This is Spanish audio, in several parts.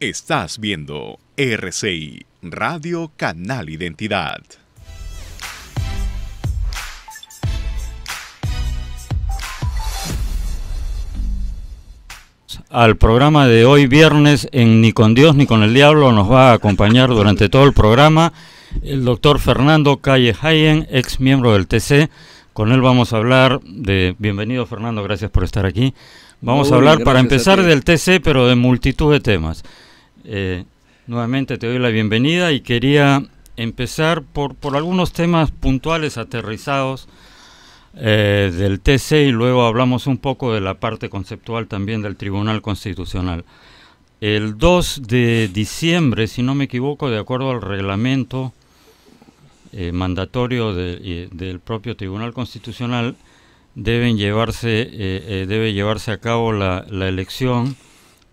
Estás viendo RCI, Radio Canal Identidad. Al programa de hoy viernes en Ni con Dios ni con el Diablo nos va a acompañar durante todo el programa el doctor Fernando Calle ex miembro del TC. Con él vamos a hablar de... Bienvenido Fernando, gracias por estar aquí. Vamos a hablar para empezar del TC, pero de multitud de temas. Eh, nuevamente te doy la bienvenida y quería empezar por, por algunos temas puntuales aterrizados eh, del TC y luego hablamos un poco de la parte conceptual también del Tribunal Constitucional. El 2 de diciembre, si no me equivoco, de acuerdo al reglamento eh, mandatorio del propio Tribunal Constitucional, llevarse, debe llevarse a cabo la, la elección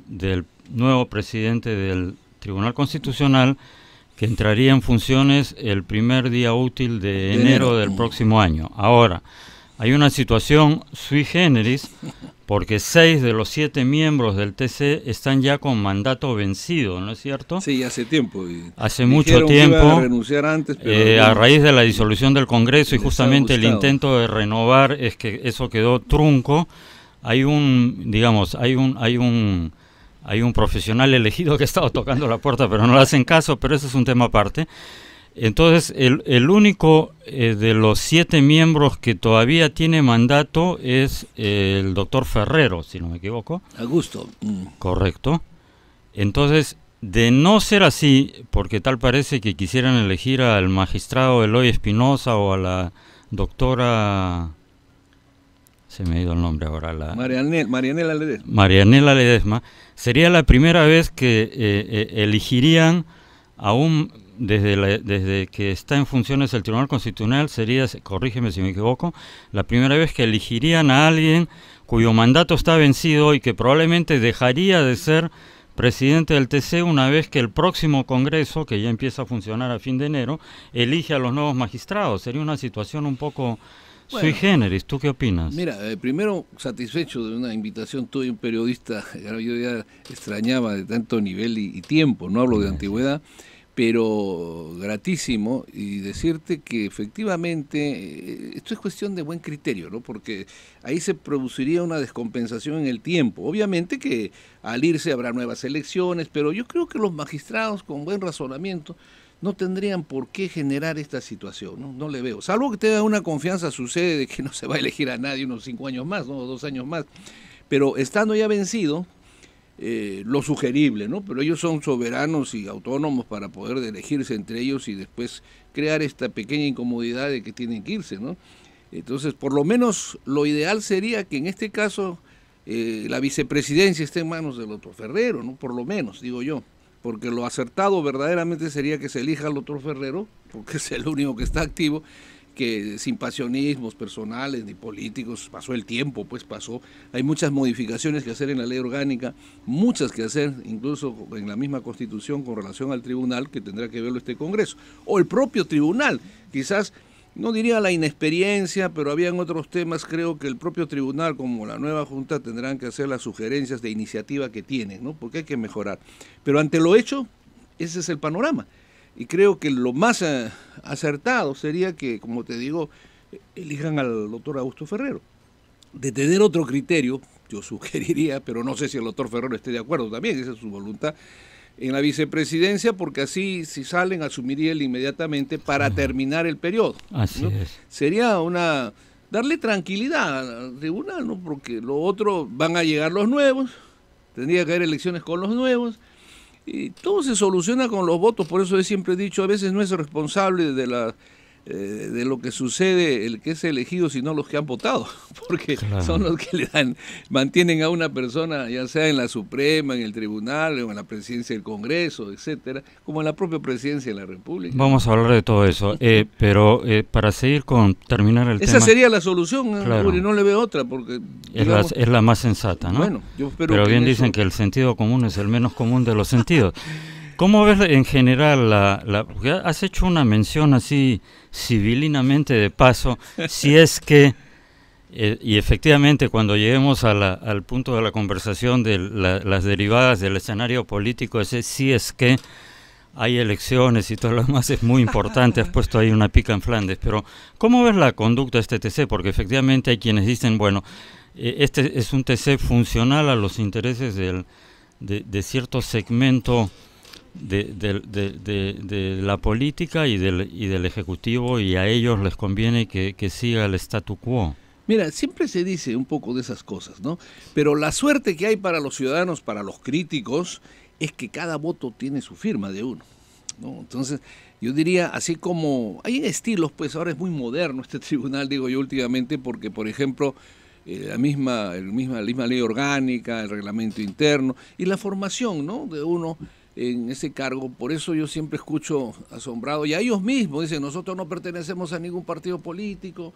del nuevo presidente del Tribunal Constitucional que entraría en funciones el primer día útil de, enero, del próximo año. Ahora, hay una situación sui generis porque seis de los siete miembros del TC están ya con mandato vencido, ¿no es cierto? Sí, hace tiempo. hace mucho tiempo. A, renunciar antes, pero eh, a raíz de la disolución del Congreso y justamente el intento de renovar es que eso quedó trunco. Hay un, digamos, hay un, hay un hay un profesional elegido que ha estado tocando la puerta, pero no le hacen caso, pero eso es un tema aparte. Entonces, el, único eh, de los siete miembros que todavía tiene mandato es eh, el doctor Ferrero, si no me equivoco. Augusto. Correcto. Entonces, de no ser así, porque tal parece que quisieran elegir al magistrado Eloy Espinosa o a la doctora se me ha ido el nombre ahora. La, Marianel, Marianela Ledesma. Marianela Ledesma. Sería la primera vez que eh, eh, elegirían aún desde, desde, que está en funciones el Tribunal Constitucional sería, corrígeme si me equivoco, la primera vez que elegirían a alguien cuyo mandato está vencido y que probablemente dejaría de ser presidente del TC una vez que el próximo Congreso, que ya empieza a funcionar a fin de enero, elige a los nuevos magistrados. Sería una situación un poco soy generis, ¿tú qué opinas? Mira, eh, primero satisfecho de una invitación tuya, un periodista, yo ya extrañaba de tanto nivel y, tiempo, no hablo de antigüedad, pero gratísimo y decirte que efectivamente eh, esto es cuestión de buen criterio, ¿no? Porque ahí se produciría una descompensación en el tiempo. Obviamente que al irse habrá nuevas elecciones, pero yo creo que los magistrados con buen razonamiento no tendrían por qué generar esta situación, ¿no? No le veo. Salvo que tenga una confianza, sucede de que no se va a elegir a nadie unos cinco años más, ¿no? dos años más. Pero estando ya vencido, eh, lo sugerible, ¿no? Pero ellos son soberanos y autónomos para poder elegirse entre ellos y después crear esta pequeña incomodidad de que tienen que irse, ¿no? Entonces, por lo menos lo ideal sería que en este caso eh, la vicepresidencia esté en manos del otro Ferrero, ¿no? Por lo menos, digo yo porque lo acertado verdaderamente sería que se elija al otro Ferrero, porque es el único que está activo, que sin pasionismos personales ni políticos, pasó el tiempo, pues pasó. Hay muchas modificaciones que hacer en la ley orgánica, muchas que hacer incluso en la misma constitución con relación al tribunal que tendrá que verlo este Congreso, o el propio tribunal, quizás no diría la inexperiencia, pero habían otros temas, creo que el propio tribunal, como la nueva Junta, tendrán que hacer las sugerencias de iniciativa que tienen, ¿no? Porque hay que mejorar. Pero ante lo hecho, ese es el panorama. Y creo que lo más eh, acertado sería que, como te digo, elijan al doctor Augusto Ferrero. De tener otro criterio, yo sugeriría, pero no sé si el doctor Ferrero esté de acuerdo también, esa es su voluntad, en la vicepresidencia porque así si salen asumiría él inmediatamente para terminar el periodo. Así es. Sería una darle tranquilidad al tribunal, ¿no? Porque lo otro van a llegar los nuevos, tendría que haber elecciones con los nuevos y todo se soluciona con los votos, por eso he siempre dicho, a veces no es responsable de la eh, de lo que sucede el que es elegido, sino los que han votado, porque son los que le dan, mantienen a una persona, ya sea en la Suprema, en el Tribunal, o en la presidencia del Congreso, etcétera, como en la propia presidencia de la República. Vamos a hablar de todo eso, eh, pero eh, para seguir con terminar el Esa tema. Esa sería la solución, no le veo otra, porque. es, la, más sensata, ¿no? Pero bien dicen que el sentido común es el menos común de los sentidos. ¿Cómo ves en general la, has hecho una mención así civilinamente de paso, si es que eh, y efectivamente cuando lleguemos al punto de la conversación de las derivadas del escenario político, ese si es que hay elecciones y todo lo demás es muy importante, has puesto ahí una pica en Flandes, pero ¿cómo ves la conducta de este TC? Porque efectivamente hay quienes dicen, bueno, eh, este es un TC funcional a los intereses de, de cierto segmento de, de, de, la política y del, y del Ejecutivo y a ellos les conviene que, siga el statu quo. Mira, siempre se dice un poco de esas cosas, ¿no? Pero la suerte que hay para los ciudadanos, para los críticos, es que cada voto tiene su firma de uno. ¿no? Entonces, yo diría, así como hay estilos, pues ahora es muy moderno este tribunal, digo yo últimamente, porque, por ejemplo, eh, la, misma, el misma, la ley orgánica, el reglamento interno y la formación, ¿no? De uno en ese cargo. Por eso yo siempre escucho asombrado, y a ellos mismos dicen, nosotros no pertenecemos a ningún partido político,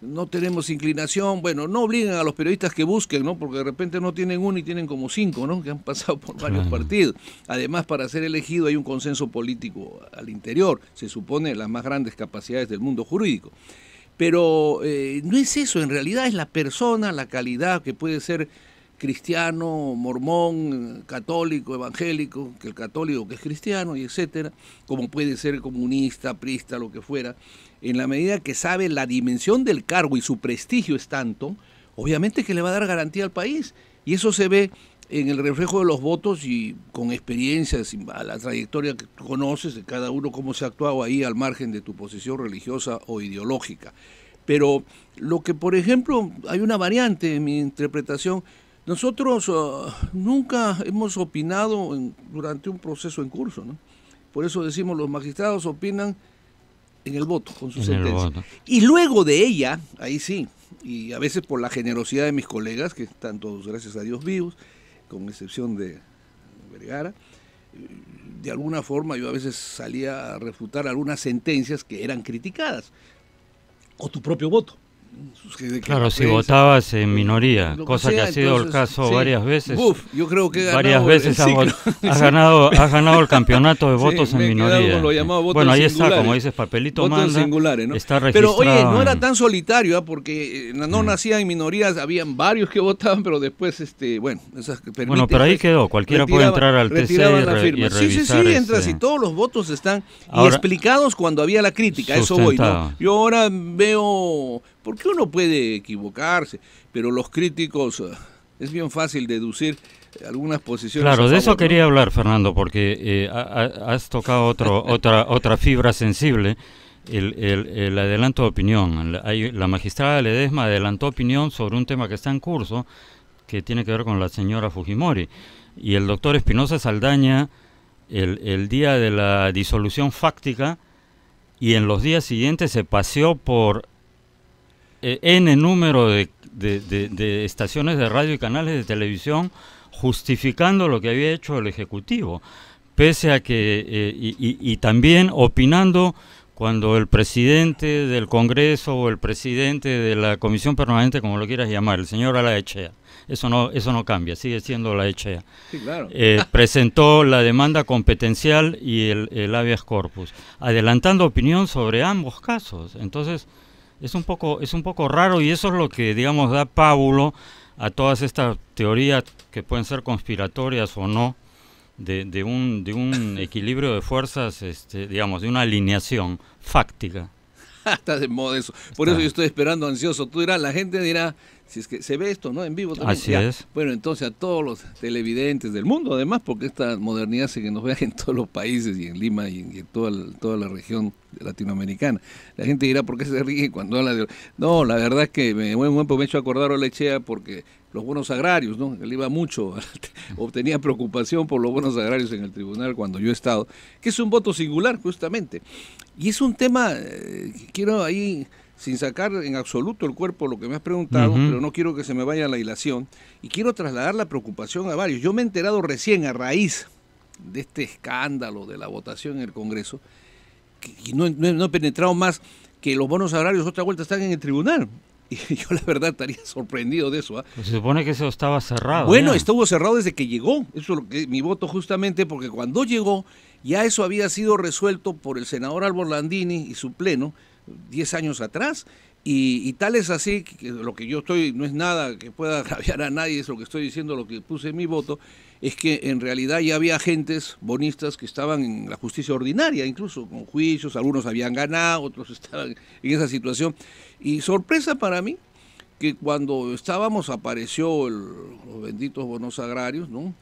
no tenemos inclinación. Bueno, no obliguen a los periodistas que busquen, ¿no? Porque de repente no tienen uno y tienen como cinco, ¿no? Que han pasado por varios partidos. Además, para ser elegido hay un consenso político al interior, se supone las más grandes capacidades del mundo jurídico. Pero eh, no es eso, en realidad es la persona, la calidad que puede ser cristiano, mormón, católico, evangélico, que el católico que es cristiano y etcétera, como puede ser comunista, prista, lo que fuera, en la medida que sabe la dimensión del cargo y su prestigio es tanto, obviamente que le va a dar garantía al país. Y eso se ve en el reflejo de los votos y con experiencias, la trayectoria que tú conoces de cada uno, cómo se ha actuado ahí al margen de tu posición religiosa o ideológica. Pero lo que, por ejemplo, hay una variante en mi interpretación nosotros ah, nunca hemos opinado durante un proceso en curso, ¿no? Por eso decimos los magistrados opinan en el voto, con su sentencia. Y luego de ella, ahí sí, y a veces por la generosidad de mis colegas, que están todos, gracias a Dios, vivos, con excepción de Vergara, de alguna forma yo a veces salía a refutar algunas sentencias que eran criticadas, o tu propio voto claro, si votabas en minoría, cosa que, ha sido el caso varias veces. Uf, yo creo que varias veces has, ganado, ha ganado el campeonato de votos en minoría. bueno, ahí está, como dices, papelito manda, Pero oye, no era tan solitario, ¿ah? porque eh, no mm. nacían en minorías, habían varios que votaban, pero después, este, bueno, esas Bueno, pero ahí pues, quedó, cualquiera puede entrar al TC y, revisar Sí, sí, sí, y todos los votos están explicados cuando había la crítica, eso voy, ¿no? Yo ahora veo porque uno puede equivocarse, pero los críticos eh, es bien fácil deducir algunas posiciones. Claro, de eso quería hablar, Fernando, porque eh, has tocado otro, otra, otra fibra sensible. El, adelanto de opinión. La, magistrada Ledesma adelantó opinión sobre un tema que está en curso, que tiene que ver con la señora Fujimori. Y el doctor Espinosa Saldaña, el, el, día de la disolución fáctica, y en los días siguientes se paseó por eh, n número de, estaciones de radio y canales de televisión justificando lo que había hecho el Ejecutivo, pese a que, eh, y, también opinando cuando el presidente del Congreso o el presidente de la Comisión Permanente, como lo quieras llamar, el señor Alaechea, eso no, eso no cambia, sigue siendo Alaechea, eh, presentó la demanda competencial y el, el habeas corpus, adelantando opinión sobre ambos casos. Entonces, es un poco, es un poco raro y eso es lo que, digamos, da pábulo a todas estas teorías que pueden ser conspiratorias o no, de, de, un, de un equilibrio de fuerzas, este, digamos, de una alineación fáctica. Está de modo eso. Por eso yo estoy esperando ansioso. Tú dirás, la gente dirá, si es que se ve esto, ¿no? En vivo también. Bueno, entonces a todos los televidentes del mundo, además, porque esta modernidad se que nos vean en todos los países y en Lima y en, toda, la, toda la región latinoamericana. La gente dirá, ¿por qué se ríe cuando habla de...? No, la verdad es que me, buen he hecho acordar a Lechea porque los buenos agrarios, ¿no? Él iba mucho, obtenía preocupación por los buenos agrarios en el tribunal cuando yo he estado, que es un voto singular, justamente. Y es un tema, que eh, quiero ahí sin sacar en absoluto el cuerpo lo que me has preguntado, pero no quiero que se me vaya la hilación, y quiero trasladar la preocupación a varios. Yo me he enterado recién a raíz de este escándalo de la votación en el Congreso, y no, he penetrado más que los bonos agrarios otra vuelta están en el tribunal. Y yo la verdad estaría sorprendido de eso. ¿ah? Pues se supone que eso estaba cerrado. Bueno, estuvo cerrado desde que llegó. Eso es lo que, mi voto justamente porque cuando llegó ya eso había sido resuelto por el senador Alborlandini y su pleno 10 años atrás. Y, tal es así, que lo que yo estoy, no es nada que pueda agraviar a nadie, es lo que estoy diciendo, lo que puse en mi voto, es que en realidad ya había agentes bonistas que estaban en la justicia ordinaria, incluso con juicios, algunos habían ganado, otros estaban en esa situación. Y sorpresa para mí, que cuando estábamos apareció el, los benditos bonos agrarios, ¿no?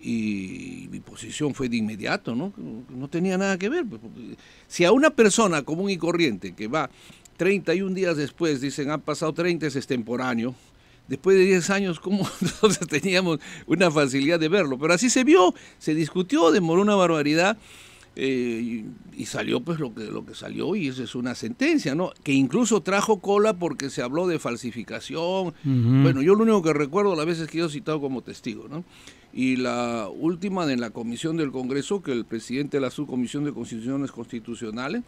y mi posición fue de inmediato, ¿no? No tenía nada que ver. Pues, si a una persona común y corriente que va 31 días después, dicen, han pasado 30, es extemporáneo, después de 10 años, ¿cómo entonces teníamos una facilidad de verlo? Pero así se vio, se discutió, demoró una barbaridad. Eh, y, salió pues lo que, lo que salió y esa es una sentencia, ¿no? Que incluso trajo cola porque se habló de falsificación. Bueno, yo lo único que recuerdo a la vez que yo he citado como testigo, ¿no? y la última en la comisión del Congreso, que el presidente de la subcomisión de constituciones constitucionales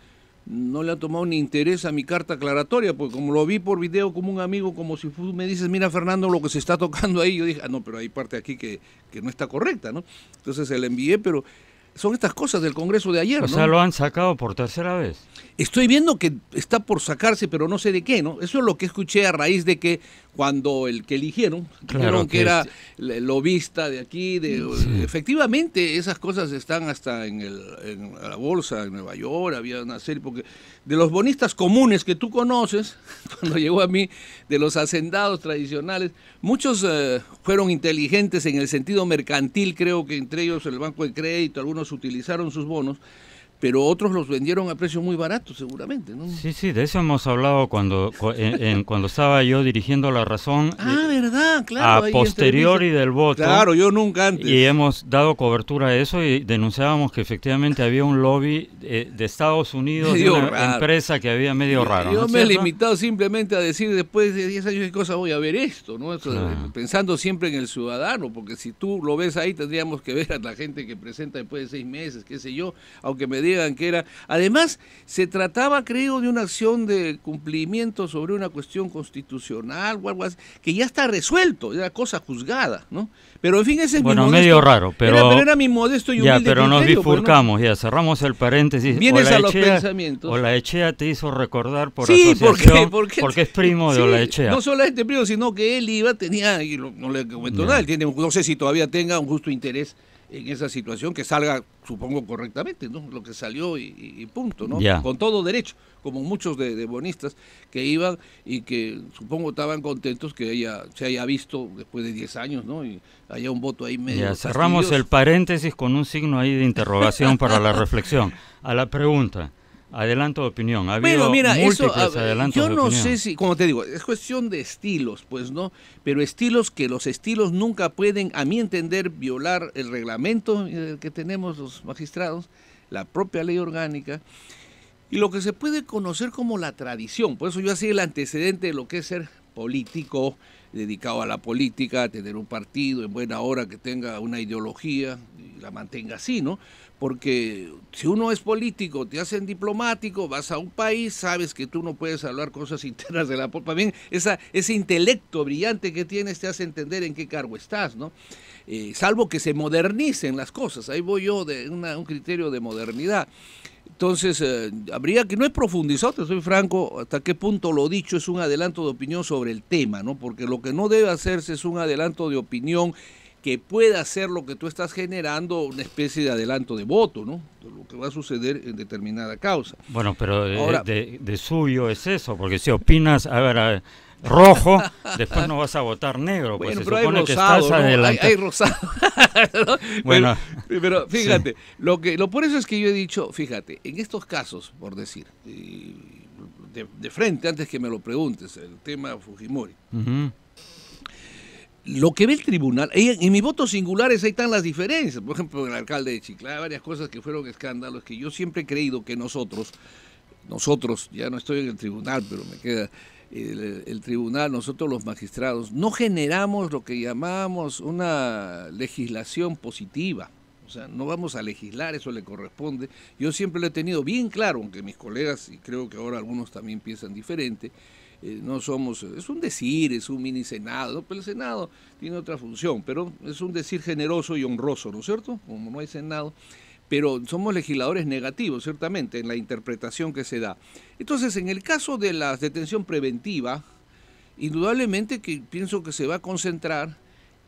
no le ha tomado ni interés a mi carta aclaratoria, porque como lo vi por video como un amigo, como si me dices, mira Fernando, lo que se está tocando ahí, yo dije, ah, no, pero hay parte aquí que, no está correcta, ¿no? Entonces se la envié, pero son estas cosas del Congreso de ayer. O sea, lo han sacado por tercera vez. Estoy viendo que está por sacarse, pero no sé de qué, ¿no? Eso es lo que escuché a raíz de que cuando el que eligieron, claro que, era lobista de aquí, de, efectivamente esas cosas están hasta en, la bolsa, en Nueva York, había una serie, porque de los bonistas comunes que tú conoces, cuando llegó a mí, de los hacendados tradicionales, muchos eh, fueron inteligentes en el sentido mercantil, creo que entre ellos el Banco de Crédito, algunos utilizaron sus bonos, pero otros los vendieron a precios muy baratos seguramente, ¿no? Sí, sí, de eso hemos hablado cuando cuando estaba yo dirigiendo La Razón. Ah, verdad, eh, claro. A posteriori del voto. Claro, yo nunca antes. Y hemos dado cobertura a eso y denunciábamos que efectivamente había un lobby eh, de Estados Unidos, de una empresa que había medio raro. Yo me he limitado simplemente a decir después de 10 años qué cosa voy a ver esto, ¿no? Eh, pensando siempre en el ciudadano, porque si tú lo ves ahí tendríamos que ver a la gente que presenta después de seis meses, qué sé yo, aunque me que era. Además, se trataba, creo, de una acción de cumplimiento sobre una cuestión constitucional o algo así, que ya está resuelto, era cosa juzgada, ¿no? Pero en fin, ese es bueno, mi modesto, medio raro, pero era, Ya, pero nos pues, bifurcamos, ya cerramos el paréntesis. Vienes a los Echea, pensamientos. Echea te hizo recordar por sí, asociación, porque, es primo de sí, Echea. No solamente primo, sino que él iba, tenía, no le comentó nada, él tiene, no sé si todavía tenga un justo interés en esa situación, que salga, supongo, correctamente, ¿no? Lo que salió y, punto, ¿no? Con todo derecho, como muchos de, bonistas que iban y que supongo estaban contentos que ella se haya visto después de 10 años, ¿no? Y haya un voto ahí medio. cerramos el paréntesis con un signo ahí de interrogación para la reflexión. A la pregunta. Adelanto de opinión. Ha mira, eso, yo no sé si, como te digo, es cuestión de estilos, pues no, pero estilos que los estilos nunca pueden, a mi entender, violar el reglamento eh, que tenemos los magistrados, la propia ley orgánica y lo que se puede conocer como la tradición. Por eso yo hacía el antecedente de lo que es ser político, dedicado a la política, a tener un partido, en buena hora que tenga una ideología y la mantenga así, ¿no? Porque si uno es político, te hacen diplomático, vas a un país, sabes que tú no puedes hablar cosas internas de la política. También esa, ese intelecto brillante que tienes te hace entender en qué cargo estás, ¿no? Eh, salvo que se modernicen las cosas, ahí voy yo de un criterio de modernidad. Entonces, eh, habría que, no es profundizar, te soy franco, hasta qué punto lo dicho es un adelanto de opinión sobre el tema, ¿no? Porque lo que no debe hacerse es un adelanto de opinión que pueda ser lo que tú estás generando una especie de adelanto de voto, ¿no? lo que va a suceder en determinada causa. Bueno, pero eh, de, suyo es eso, porque si opinas, a ver rojo, después no vas a votar negro, pues bueno, pero que ¿no? Hay, rosado. Bueno, pero, fíjate, lo que lo por eso es que yo he dicho, fíjate, en estos casos, por decir, de, frente antes que me lo preguntes, el tema Fujimori. lo que ve el tribunal, en mis votos singulares ahí están las diferencias. Por ejemplo, el alcalde de Chiclayo, varias cosas que fueron escándalos que yo siempre he creído que nosotros, nosotros, ya no estoy en el tribunal, pero me queda, el, tribunal, nosotros los magistrados, no generamos lo que llamamos una legislación positiva. O sea, no vamos a legislar, eso le corresponde. Yo siempre lo he tenido bien claro, aunque mis colegas, y creo que ahora algunos también piensan diferente, eh, no somos, es un decir, es un mini Senado, pero el Senado tiene otra función, pero es un decir generoso y honroso, ¿no es cierto? Como no hay Senado pero somos legisladores negativos, ciertamente, en la interpretación que se da. Entonces, en el caso de la detención preventiva, indudablemente que pienso que se va a concentrar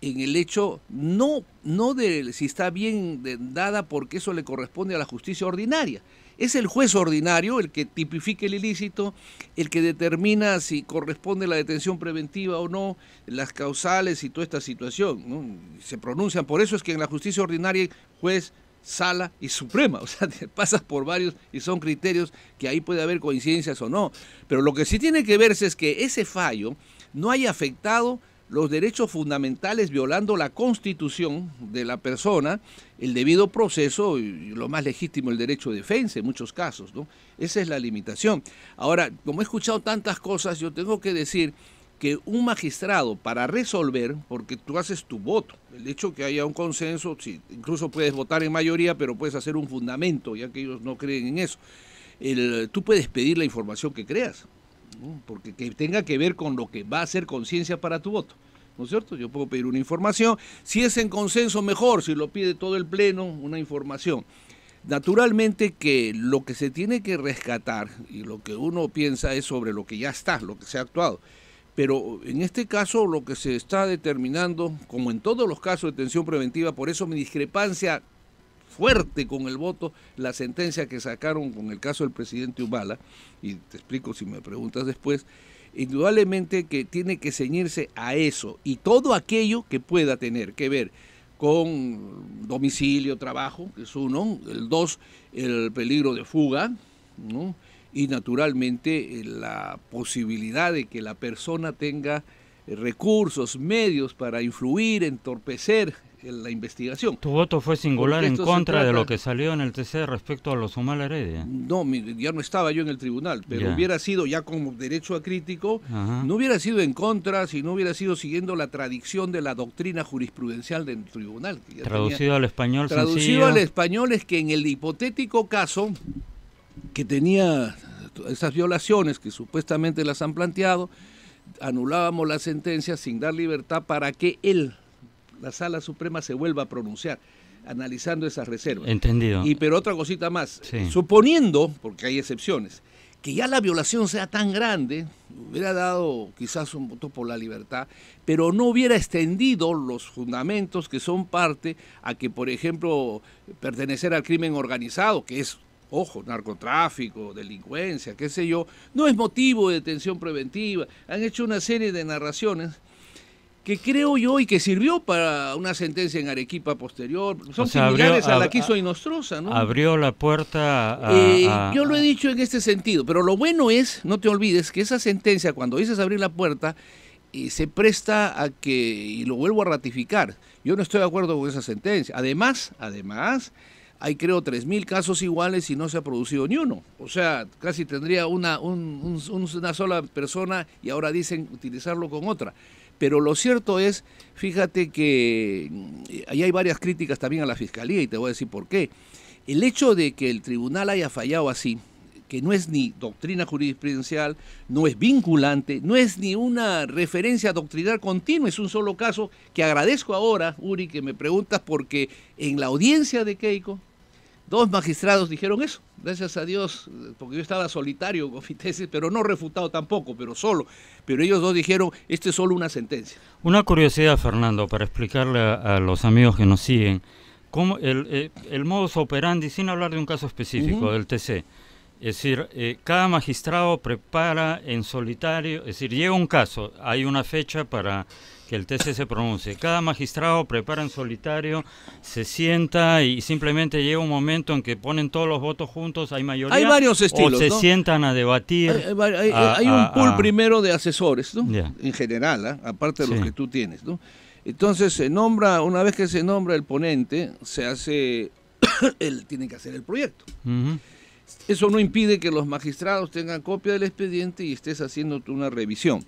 en el hecho no, no de si está bien dada porque eso le corresponde a la justicia ordinaria. Es el juez ordinario el que tipifica el ilícito, el que determina si corresponde la detención preventiva o no, las causales y toda esta situación. Se pronuncian. Por eso es que en la justicia ordinaria, juez, sala y suprema. O sea, pasas por varios y son criterios que ahí puede haber coincidencias o no. Pero lo que sí tiene que verse es que ese fallo no haya afectado los derechos fundamentales violando la constitución de la persona, el debido proceso y lo más legítimo, el derecho de defensa en muchos casos. ¿no? Esa es la limitación. Ahora, como he escuchado tantas cosas, yo tengo que decir que un magistrado para resolver, porque tú haces tu voto, el hecho que haya un consenso, incluso puedes votar en mayoría, pero puedes hacer un fundamento, ya que ellos no creen en eso. tú puedes pedir la información que creas, porque que tenga que ver con lo que va a ser conciencia para tu voto. ¿No es cierto? Yo puedo pedir una información. Si es en consenso, mejor. Si lo pide todo el Pleno, una información. Naturalmente que lo que se tiene que rescatar y lo que uno piensa es sobre lo que ya está, lo que se ha actuado. Pero en este caso lo que se está determinando, como en todos los casos de detención preventiva, por eso mi discrepancia fuerte con el voto, la sentencia que sacaron con el caso del presidente Humala, y te explico si me preguntas después, indudablemente que tiene que ceñirse a eso y todo aquello que pueda tener que ver con domicilio, trabajo, que es uno, el dos, el peligro de fuga, ¿no? y naturalmente eh, la posibilidad de que la persona tenga eh, recursos, medios para influir, entorpecer eh, la investigación. Tu voto fue singular en contra de lo que salió en el TC respecto a los Humala Heredia. No, ya no estaba yo en el tribunal, pero hubiera sido ya como derecho a crítico, no hubiera sido en contra si no hubiera sido siguiendo la tradición de la doctrina jurisprudencial del tribunal. traducido al español. Traducido al español es que en el hipotético caso que tenía esas violaciones que supuestamente las han planteado, anulábamos la sentencia sin dar libertad para que él, la Sala Suprema, se vuelva a pronunciar analizando esas reservas. Entendido. Y pero otra cosita más, suponiendo, porque hay excepciones, que ya la violación sea tan grande, hubiera dado quizás un voto por la libertad, pero no hubiera extendido los fundamentos que son parte a que, por ejemplo, pertenecer al crimen organizado, que es ojo, narcotráfico, delincuencia, qué sé yo, no es motivo de detención preventiva. Han hecho una serie de narraciones que creo yo y que sirvió para una sentencia en Arequipa posterior, son similares a la que hizo Inostrosa, ¿no? Abrió la puerta a, eh, Yo lo he dicho en este sentido, pero lo bueno es, no te olvides, que esa sentencia, cuando dices abrir la puerta, eh, se presta a que, y lo vuelvo a ratificar, yo no estoy de acuerdo con esa sentencia. Además, además, hay creo 3.000 casos iguales y no se ha producido ni uno. O sea, casi tendría una, una sola persona y ahora dicen utilizarlo con otra. Pero lo cierto es, fíjate que mm, ahí hay varias críticas también a la Fiscalía y te voy a decir por qué. El hecho de que el tribunal haya fallado así, que no es ni doctrina jurisprudencial, no es vinculante, no es ni una referencia doctrinal continua, es un solo caso que agradezco ahora, Uri, que me preguntas porque en la audiencia de Keiko, Dos magistrados dijeron eso, gracias a Dios, porque yo estaba solitario con mi tesis, pero no refutado tampoco, pero solo. Pero ellos dos dijeron, este es solo una sentencia. Una curiosidad, Fernando, para explicarle a, los amigos que nos siguen, cómo eh, el, modus operandi, sin hablar de un caso específico del TC, es decir, eh, cada magistrado prepara en solitario, es decir, llega un caso, hay una fecha para que el TC se pronuncie. Cada magistrado prepara en solitario, se sienta y simplemente llega un momento en que ponen todos los votos juntos, hay mayoría. Hay varios estilos. O se sientan a debatir. Hay, un pool primero de asesores, ¿no? En general, ¿ah? aparte de los que tú tienes, ¿no? Entonces se nombra, una vez que se nombra el ponente, se hace, él tiene que hacer el proyecto. Eso no impide que los magistrados tengan copia del expediente y estés haciendo una revisión.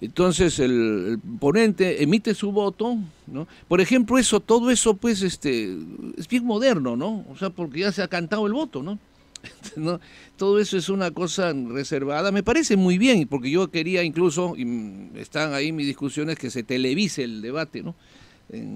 Entonces el, ponente emite su voto, ¿no? Por ejemplo, eso, todo eso, pues, este, es bien moderno, ¿no? O sea, porque ya se ha cantado el voto, Todo eso es una cosa reservada. Me parece muy bien, porque yo quería incluso, y están ahí mis discusiones, que se televise el debate, ¿no?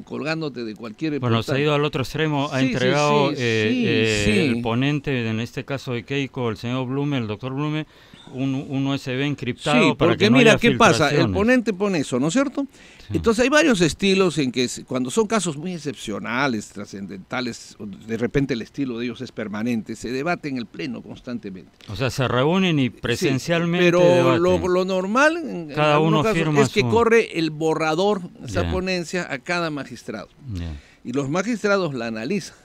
colgándote de cualquier... Bueno, se ha ido al otro extremo, ha entregado eh, eh, el ponente, en este caso de Keiko, el señor Blume, el doctor Blume, un, un USB encriptado. Sí, para porque que mira, ¿qué pasa? El ponente pone eso, ¿no es cierto? Entonces hay varios estilos en que cuando son casos muy excepcionales, trascendentales, de repente el estilo de ellos es permanente, se debate en el Pleno constantemente. O sea, se reúnen y presencialmente. pero lo, normal cada es que corre el borrador, esa ponencia, a cada magistrado. Y los magistrados la analizan.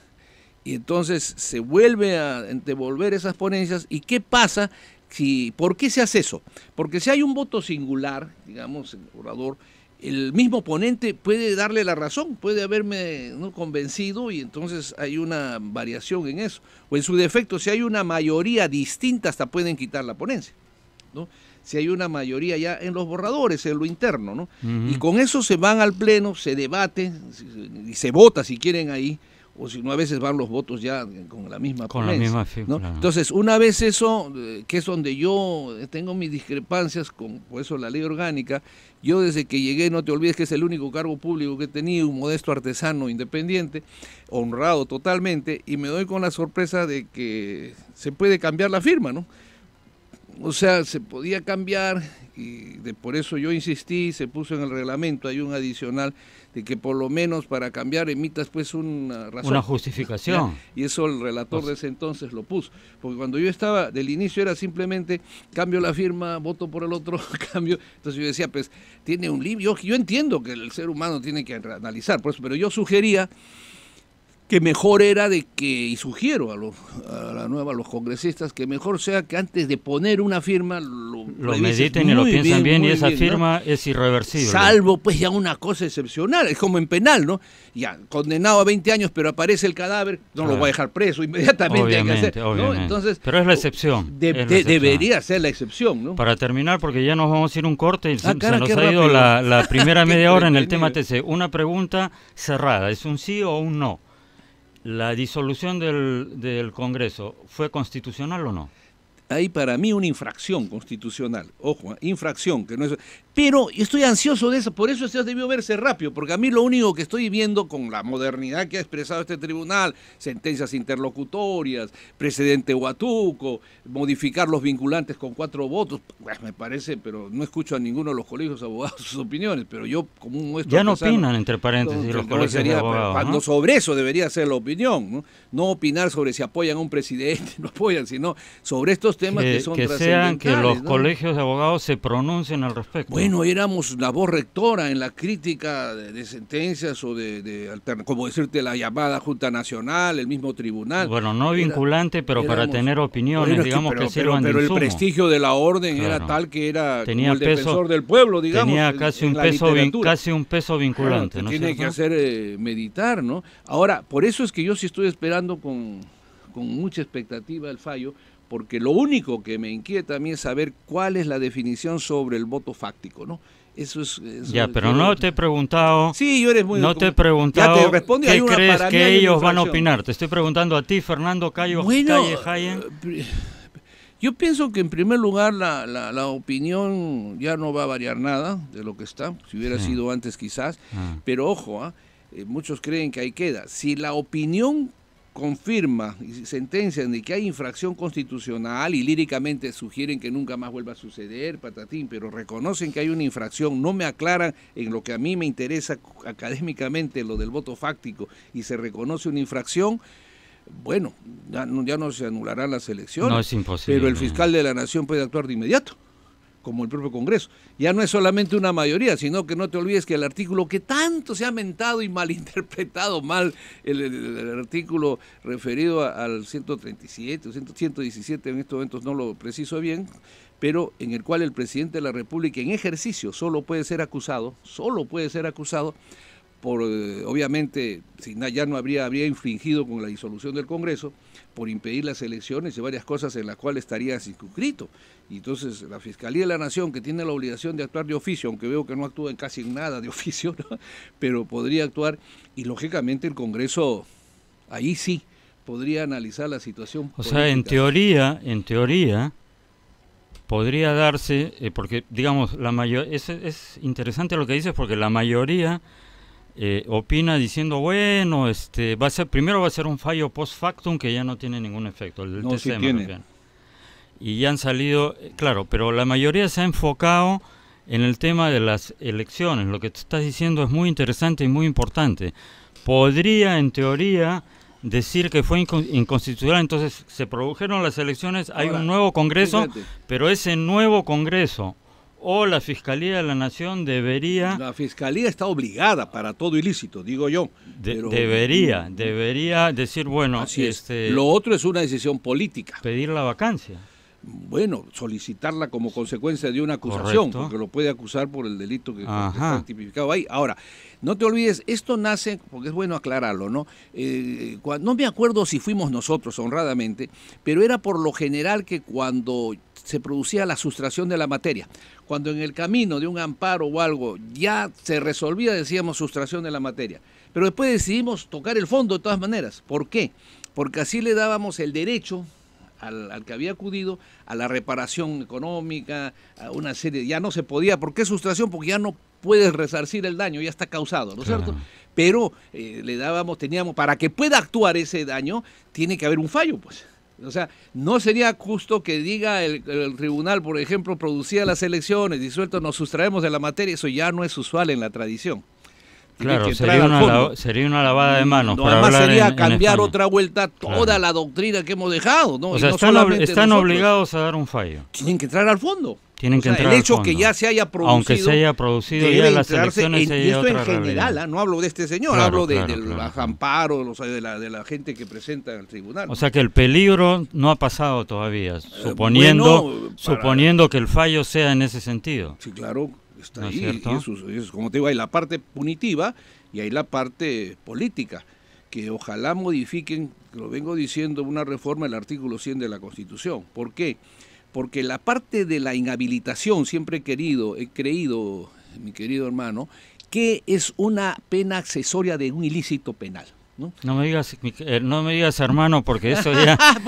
Y entonces se vuelve a devolver esas ponencias. ¿Y qué pasa? Si, ¿Por qué se hace eso? Porque si hay un voto singular, digamos, el borrador, el mismo ponente puede darle la razón, puede haberme ¿no? convencido y entonces hay una variación en eso. O en su defecto, si hay una mayoría distinta, hasta pueden quitar la ponencia. ¿no? Si hay una mayoría ya en los borradores, en lo interno. ¿no? Y con eso se van al pleno, se debate y se vota si quieren ahí o si no a veces van los votos ya con la misma con la misma Entonces, una vez eso, eh, que es donde yo tengo mis discrepancias con eso la ley orgánica, yo desde que llegué, no te olvides que es el único cargo público que he tenido, un modesto artesano independiente, honrado totalmente, y me doy con la sorpresa de que se puede cambiar la firma, ¿no? o sea, se podía cambiar y de, por eso yo insistí, se puso en el reglamento, hay un adicional de que por lo menos para cambiar emitas pues una razón. Una justificación. Y eso el relator de pues ese entonces lo puso, porque cuando yo estaba, del inicio era simplemente cambio la firma, voto por el otro, cambio, entonces yo decía pues tiene un libro, yo, entiendo que el ser humano tiene que analizar, por pues, pero yo sugería que mejor era de que, y sugiero a los, a la nueva, los congresistas, que mejor sea que antes de poner una firma lo, mediten y lo piensan bien, y esa firma es irreversible. Salvo pues ya una cosa excepcional, es como en penal, ¿no? Ya, condenado a 20 años, pero aparece el cadáver, no lo va a dejar preso inmediatamente. hay que hacer, Entonces, pero es la excepción. Debería ser la excepción, ¿no? Para terminar, porque ya nos vamos a ir un corte, ah, se, nos ha ido la primera media hora en el tema TC. Una pregunta cerrada, ¿es un sí o un no? ¿La disolución del, Congreso fue constitucional o no? Hay para mí una infracción constitucional, ojo, ¿eh? infracción, que no es, pero estoy ansioso de eso, por eso se debió verse rápido, porque a mí lo único que estoy viendo con la modernidad que ha expresado este tribunal, sentencias interlocutorias, presidente Huatuco, modificar los vinculantes con cuatro votos, pues, me parece, pero no escucho a ninguno de los colegios abogados sus opiniones, pero yo como un Ya no opinan, entre paréntesis, los colegios abogados. Cuando sobre eso debería ser la opinión, ¿no? opinar sobre si apoyan a un presidente, no apoyan, sino sobre estos temas que, son que sean que los colegios de abogados se pronuncien al respecto no éramos la voz rectora en la crítica de, sentencias o de, como decirte, la llamada Junta Nacional, el mismo tribunal. Bueno, no vinculante, pero para tener opiniones, digamos que, pero, de sirvan Pero, el prestigio de la orden era tal que era tenía el defensor del pueblo, digamos. Tenía casi, un, peso, un peso vinculante. ¿no tiene que hacer eh, meditar, ¿no? Ahora, por eso es que yo sí estoy esperando con, con mucha expectativa el fallo, porque lo único que me inquieta a mí es saber cuál es la definición sobre el voto fáctico, ¿no? Eso es. ya, pero no te he preguntado. Sí, yo eres muy. No te he preguntado. Ya te ¿Qué hay una crees que ellos van a opinar? Te estoy preguntando a ti, Fernando Cayo, bueno, eh, Yo pienso que en primer lugar la, opinión ya no va a variar nada de lo que está, si hubiera sido antes quizás, ah. pero ojo, ¿ah? eh, muchos creen que ahí queda. Si la opinión confirma y sentencian de que hay infracción constitucional y líricamente sugieren que nunca más vuelva a suceder, patatín, pero reconocen que hay una infracción, no me aclaran en lo que a mí me interesa académicamente, lo del voto fáctico, y se reconoce una infracción, bueno, ya no, se anularán las elecciones. No es imposible. Pero el fiscal de la nación puede actuar de inmediato como el propio Congreso. Ya no es solamente una mayoría, sino que no te olvides que el artículo que tanto se ha mentado y malinterpretado mal, el, mal el artículo referido al 137 o 117 en estos momentos no lo preciso bien, pero en el cual el presidente de la República en ejercicio solo puede ser acusado, solo puede ser acusado por eh, obviamente si ya no habría habría infringido con la disolución del Congreso por impedir las elecciones y varias cosas en las cuales estaría circunscrito. Y entonces la Fiscalía de la Nación, que tiene la obligación de actuar de oficio, aunque veo que no actúa en casi nada de oficio, pero podría actuar, y lógicamente el Congreso, ahí sí, podría analizar la situación. O sea, en teoría, en teoría, podría darse, eh, porque digamos, la mayor es, es interesante lo que dices, porque la mayoría eh, opina diciendo, bueno, este, va a ser, primero va a ser un fallo post factum que ya no tiene ningún efecto, el del TCM, Y ya han salido, eh, claro, pero la mayoría se ha enfocado en el tema de las elecciones. Lo que tú estás diciendo es muy interesante y muy importante. Podría, en teoría, decir que fue inconstitucional, entonces se produjeron las elecciones, hay un nuevo Congreso, pero ese nuevo Congreso o la Fiscalía de la Nación debería... La Fiscalía está obligada para todo ilícito, digo yo. Debería, debería decir, bueno, Así este, lo otro es una decisión política. Pedir la vacancia. Bueno, solicitarla como consecuencia de una acusación, porque lo puede acusar por el delito que, está tipificado ahí. Ahora, no te olvides, esto nace, porque es bueno aclararlo, ¿no? Eh, no me acuerdo si fuimos nosotros, honradamente, pero era por lo general que cuando se producía la sustracción de la materia cuando en el camino de un amparo o algo ya se resolvía, decíamos, sustracción de la materia. Pero después decidimos tocar el fondo de todas maneras. ¿Por qué? Porque así le dábamos el derecho al, que había acudido a la reparación económica, a una serie. Ya no se podía. ¿Por qué sustracción? Porque ya no puedes resarcir el daño, ya está causado, ¿no es cierto? Pero eh, le dábamos, teníamos, para que pueda actuar ese daño, tiene que haber un fallo, pues. O sea, no sería justo que diga el, tribunal, por ejemplo, producía las elecciones, disuelto, nos sustraemos de la materia, eso ya no es usual en la tradición. Claro, sería una, lavada de manos. No, para sería cambiar otra vuelta toda la doctrina que hemos dejado. ¿no? O sea, están obligados a dar un fallo. Tienen que entrar al fondo que el hecho que ya se haya producido. Aunque se haya producido ya las elecciones. y esto en general, no hablo de este señor, hablo del amparo, de, la, gente que presenta en el tribunal. O sea que el peligro no ha pasado todavía, eh, suponiendo, que el fallo sea en ese sentido. Sí, claro, está como te digo, hay la parte punitiva y hay la parte política que ojalá modifiquen, lo vengo diciendo, una reforma del artículo 100 de la Constitución. ¿Por qué? porque la parte de la inhabilitación siempre he querido, he creído, mi querido hermano, que es una pena accesoria de un ilícito penal. ¿no? me digas, eh, no me digas hermano, porque eso ya... Ah,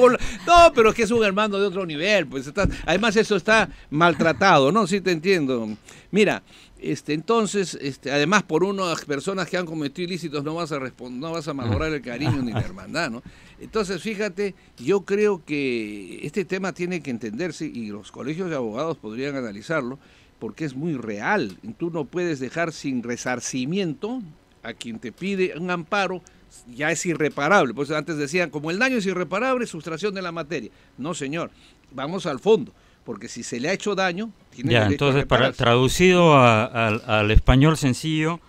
no, pero es que es un hermano de otro nivel, pues Además eso está maltratado, ¿no? Sí te entiendo. Mira, este, entonces, este, además por unas personas que han cometido ilícitos no vas a no vas a valorar el cariño ni la hermandad, ¿no? Entonces, fíjate, yo creo que este tema tiene que entenderse y los colegios de abogados podrían analizarlo porque es muy real. Tú no puedes dejar sin resarcimiento a quien te pide un amparo ya es irreparable. pues antes decían, como el daño es irreparable, sustracción de la materia. No, señor, vamos al fondo, porque si se le ha hecho daño, Ya, entonces, para, traducido al español sencillo,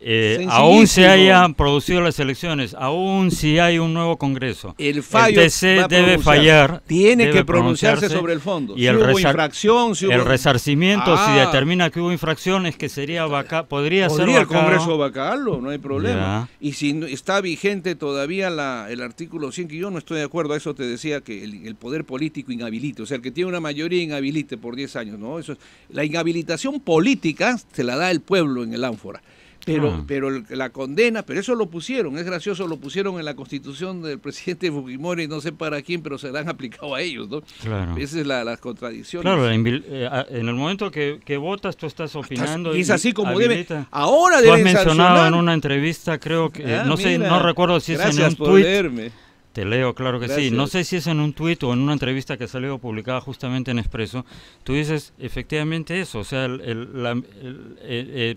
eh, aún se hayan producido las elecciones, aún si hay un nuevo Congreso, el, fallo debe fallar. Tiene que pronunciarse, sobre el fondo. Y si el hubo infracción, el resarcimiento, si ah. determina que hubo infracciones, que sería vaca, podría, podría ser el Congreso vacarlo, no hay problema. Y si está vigente todavía la, el artículo 100, que yo no estoy de acuerdo, a eso te decía que el, poder político inhabilite, o sea, el que tiene una mayoría inhabilite por 10 años, ¿no? Eso la inhabilitación política se la da el pueblo en el ánfora pero, ah. pero la condena, pero eso lo pusieron, es gracioso, lo pusieron en la constitución del presidente Fujimori, no sé para quién, pero se la han aplicado a ellos, ¿no? Claro. Esa es la, las contradicciones. Claro, eh, en, el momento que, votas tú estás opinando. y es así como debe. Ahora Tú has mencionado en una entrevista, creo que, ah, no sé, no recuerdo si es en un tuit. Te leo, claro que sí. No sé si es en un tuit o en una entrevista que salió publicada justamente en Expreso. Tú dices efectivamente eso, o sea, eh, eh,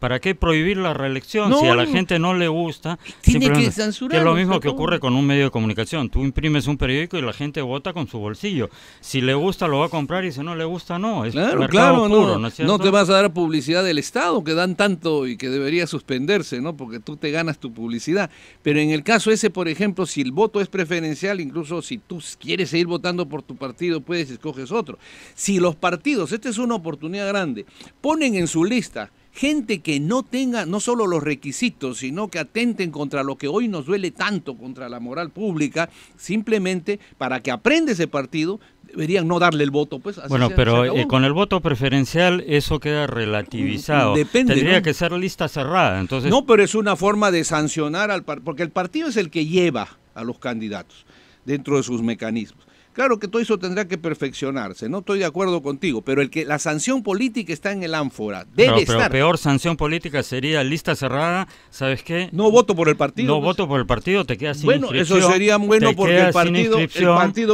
¿Para qué prohibir la reelección si a la gente no le gusta? Tiene que censurar. es lo mismo que ocurre con un medio de comunicación. Tú imprimes un periódico y la gente vota con su bolsillo. Si le gusta lo va a comprar y si no le gusta no. Es claro, mercado claro, puro, no, te vas a dar publicidad del Estado que dan tanto y que debería suspenderse, ¿no? Porque tú te ganas tu publicidad. Pero en el caso ese, por ejemplo, si el voto es preferencial, incluso si tú quieres seguir votando por tu partido, puedes escoges otro. Si los partidos, esta es una oportunidad grande, ponen en su lista gente que no tenga no solo los requisitos, sino que atenten contra lo que hoy nos duele tanto, contra la moral pública, simplemente para que aprenda ese partido, deberían no darle el voto. Pues, bueno, pero eh, con el voto preferencial eso queda relativizado. Tendría que ser lista cerrada. Entonces... No, pero es una forma de sancionar al partido, porque el partido es el que lleva a los candidatos dentro de sus mecanismos. Claro que todo eso tendrá que perfeccionarse, no estoy de acuerdo contigo, pero el que la sanción política está en el ánfora, debe estar. pero peor sanción política sería lista cerrada, ¿sabes qué? No voto por el partido. No pues. voto por el partido, te quedas sin Bueno, eso sería bueno porque el partido,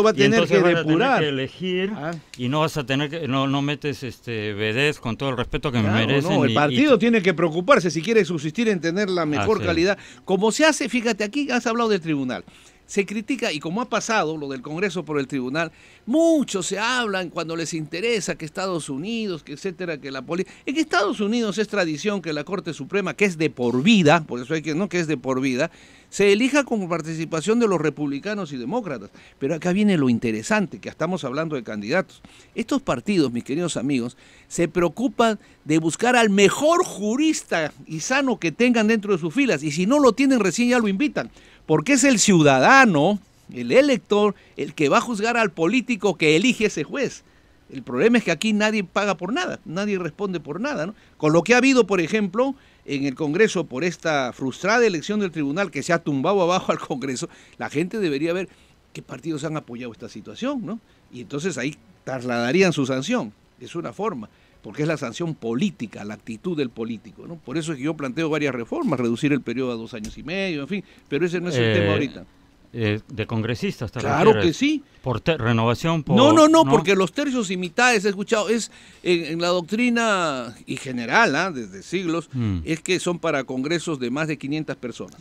va a tener que depurar. elegir ah. y no vas a tener que no, no metes este con todo el respeto que me merecen. No, el partido tiene que preocuparse si quiere subsistir en tener la mejor ah, calidad, como se hace, fíjate aquí has hablado del tribunal se critica, y como ha pasado lo del Congreso por el Tribunal, muchos se hablan cuando les interesa que Estados Unidos, que etcétera, que la policía. En Estados Unidos es tradición que la Corte Suprema, que es de por vida, por eso hay que no que es de por vida, se elija con participación de los republicanos y demócratas. Pero acá viene lo interesante, que estamos hablando de candidatos. Estos partidos, mis queridos amigos, se preocupan de buscar al mejor jurista y sano que tengan dentro de sus filas, y si no lo tienen recién ya lo invitan porque es el ciudadano, el elector, el que va a juzgar al político que elige ese juez. El problema es que aquí nadie paga por nada, nadie responde por nada. ¿no? Con lo que ha habido, por ejemplo, en el Congreso por esta frustrada elección del tribunal que se ha tumbado abajo al Congreso, la gente debería ver qué partidos han apoyado esta situación, ¿no? Y entonces ahí trasladarían su sanción. Es una forma porque es la sanción política, la actitud del político. ¿no? Por eso es que yo planteo varias reformas, reducir el periodo a dos años y medio, en fin, pero ese no es el tema eh, ahorita. Eh, de congresistas, Claro que sí. Por renovación. Por, no, no, no, porque los tercios y mitades, he escuchado, es en, la doctrina y general, ¿ah? desde siglos, mm. es que son para congresos de más de 500 personas.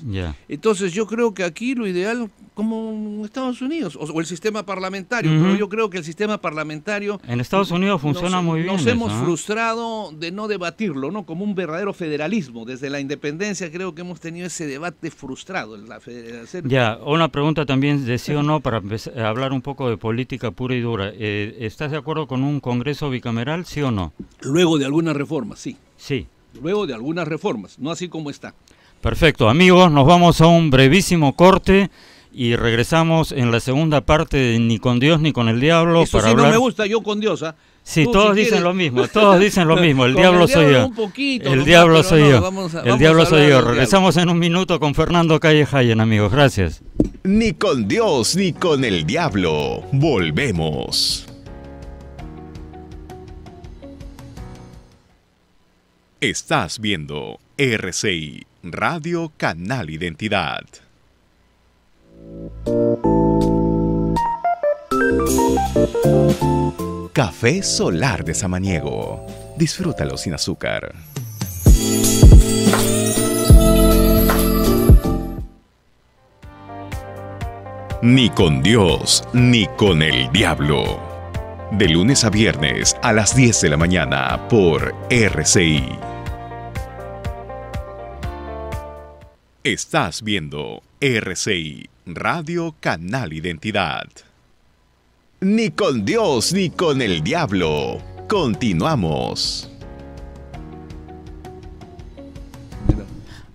Entonces yo creo que aquí lo ideal, como Estados Unidos, o, el sistema parlamentario, pero yo creo que el sistema parlamentario... En Estados Unidos funciona muy bien. Nos hemos ¿eh? frustrado de no debatirlo, ¿no? Como un verdadero federalismo. Desde la independencia creo que hemos tenido ese debate frustrado. Ya, una pregunta también de sí o no para hablar un poco de política pura y dura. Eh, ¿Estás de acuerdo con un Congreso bicameral, sí o no? Luego de algunas reformas, sí. Sí. Luego de algunas reformas, no así como está. Perfecto, amigos, nos vamos a un brevísimo corte y regresamos en la segunda parte de Ni con Dios ni con el Diablo. Eso para sí no me gusta, yo con Dios, ¿ah? Sí, todos dicen lo mismo, todos dicen lo mismo. El diablo, soy yo. el, diablo soy yo. el diablo soy yo. Regresamos en un minuto con Fernando Calle amigos. Gracias ni con Dios ni con el diablo. Volvemos. Estás viendo RCI, Radio Canal Identidad. Café Solar de Samaniego. Disfrútalo sin azúcar. ni con Dios, ni con el diablo. De lunes a viernes a las 10 de la mañana por RCI. Estás viendo RCI, Radio Canal Identidad. Ni con Dios, ni con el diablo. Continuamos.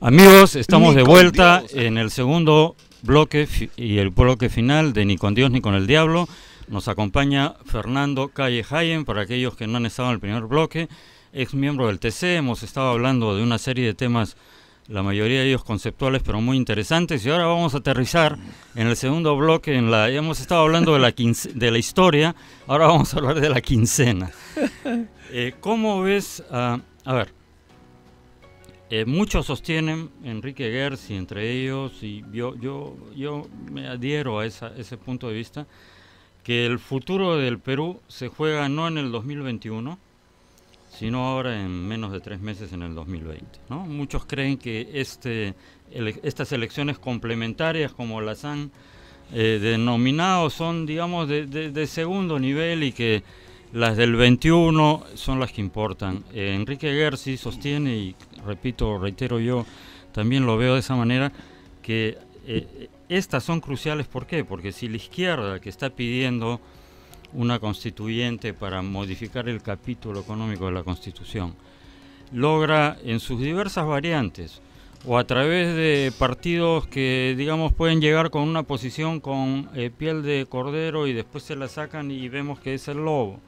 Amigos, estamos de vuelta en el segundo bloque y el bloque final de Ni con Dios ni con el Diablo. Nos acompaña Fernando Calle Hayen, para aquellos que no han estado en el primer bloque, ex miembro del TC. Hemos estado hablando de una serie de temas, la mayoría de ellos conceptuales, pero muy interesantes. Y ahora vamos a aterrizar en el segundo bloque. En la, hemos estado hablando de la, de la historia, ahora vamos a hablar de la quincena. Eh, ¿Cómo ves? a a ver, eh, muchos sostienen, Enrique Gersi entre ellos, y yo, yo, yo me adhiero a ese punto de vista, que el futuro del Perú se juega no en el 2021, sino ahora en menos de tres meses en el 2020. Muchos creen que este, estas elecciones complementarias, como las han eh, denominado, son digamos de, segundo nivel y que las del 21 son las que importan. Eh, Enrique Gersi sostiene, y repito, reitero yo, también lo veo de esa manera, que eh, eh, estas son cruciales. ¿Por qué? Porque si la izquierda que está pidiendo una constituyente para modificar el capítulo económico de la Constitución logra en sus diversas variantes o a través de partidos que digamos pueden llegar con una posición con piel de cordero y después se la sacan y vemos que es el lobo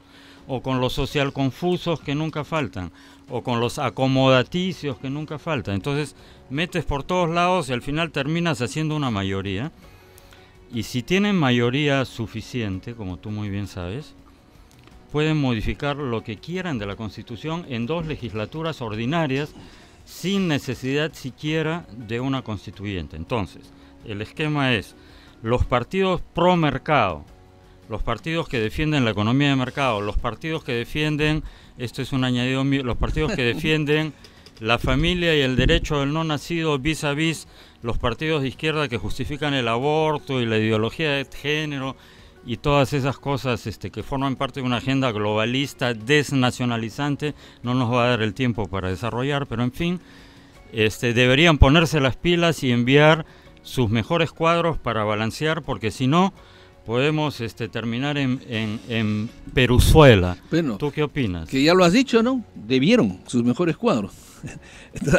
o con los social confusos que nunca faltan, o con los acomodaticios que nunca faltan. Entonces, metes por todos lados y al final terminas haciendo una mayoría. Y si tienen mayoría suficiente, como tú muy bien sabes, pueden modificar lo que quieran de la Constitución en dos legislaturas ordinarias sin necesidad siquiera de una constituyente. Entonces, el esquema es los partidos pro mercado, los partidos que defienden la economía de mercado, los partidos que defienden, esto es un añadido mío, los partidos que defienden la familia y el derecho del no nacido vis a vis los partidos de izquierda que justifican el aborto y la ideología de género y todas esas cosas este, que forman parte de una agenda globalista desnacionalizante, no nos va a dar el tiempo para desarrollar, pero en fin, este, deberían ponerse las pilas y enviar sus mejores cuadros para balancear, porque si no, podemos este, terminar en, en, Peruzuela. ¿Tú qué opinas? Que ya lo has dicho, ¿no? Debieron sus mejores cuadros.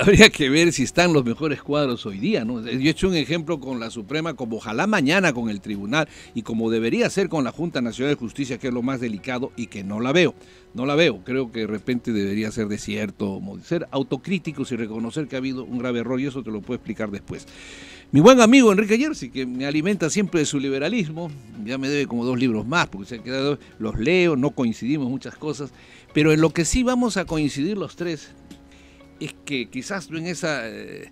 habría que ver si están los mejores cuadros hoy día, ¿no? Yo he hecho un ejemplo con la Suprema, como ojalá mañana con el tribunal y como debería ser con la Junta Nacional de Justicia, que es lo más delicado y que no la veo. No la veo. Creo que de repente debería ser de modo, ser autocríticos y reconocer que ha habido un grave error y eso te lo puedo explicar después. Mi buen amigo Enrique Jersey, que me alimenta siempre de su liberalismo, ya me debe como dos libros más, porque se han quedado, los leo, no coincidimos muchas cosas, pero en lo que sí vamos a coincidir los tres es que quizás en esa, eh,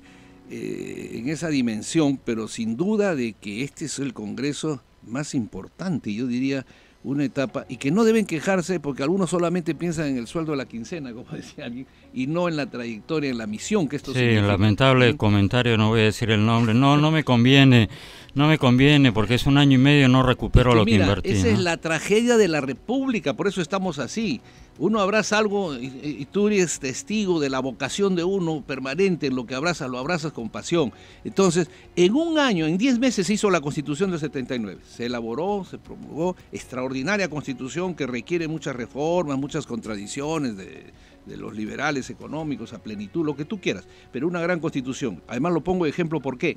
eh, en esa dimensión, pero sin duda de que este es el Congreso más importante, yo diría, una etapa y que no deben quejarse porque algunos solamente piensan en el sueldo de la quincena, como decía alguien, y no en la trayectoria, en la misión que esto sí, lamentable comentario, no voy a decir el nombre. No, no me conviene, no me conviene porque es un año y medio no recupero lo que invertí. Esa es la tragedia de la República, por eso estamos así uno abraza algo y, tú eres testigo de la vocación de uno permanente en lo que abrazas, lo abrazas con pasión. Entonces, en un año, en diez meses se hizo la constitución del 79. Se elaboró, se promulgó, extraordinaria constitución que requiere muchas reformas, muchas contradicciones de, los liberales económicos a plenitud, lo que tú quieras, pero una gran constitución. Además lo pongo de ejemplo, ¿por qué?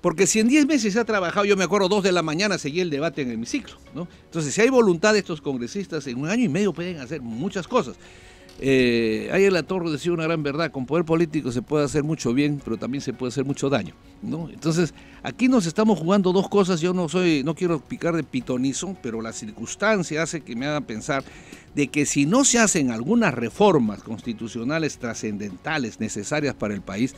Porque si en 10 meses se ha trabajado, yo me acuerdo, 2 de la mañana seguí el debate en el hemiciclo, Entonces, si hay voluntad de estos congresistas, en un año y medio pueden hacer muchas cosas. Eh, ayer la Torre decía una gran verdad, con poder político se puede hacer mucho bien, pero también se puede hacer mucho daño, Entonces, aquí nos estamos jugando dos cosas, yo no soy, no quiero picar de pitonizo, pero la circunstancia hace que me haga pensar de que si no se hacen algunas reformas constitucionales trascendentales necesarias para el país,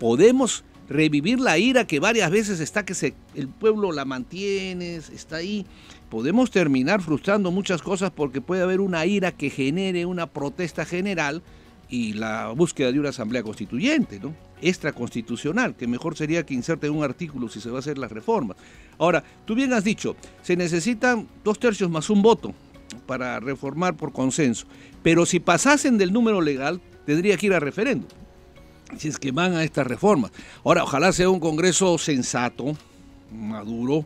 podemos revivir la ira que varias veces está que se, el pueblo la mantiene, está ahí. Podemos terminar frustrando muchas cosas porque puede haber una ira que genere una protesta general y la búsqueda de una asamblea constituyente, ¿no? extraconstitucional, que mejor sería que inserte un artículo si se va a hacer las reformas. Ahora, tú bien has dicho, se necesitan dos tercios más un voto para reformar por consenso, pero si pasasen del número legal, tendría que ir a referéndum si es que van a estas reformas. Ahora, ojalá sea un Congreso sensato, maduro,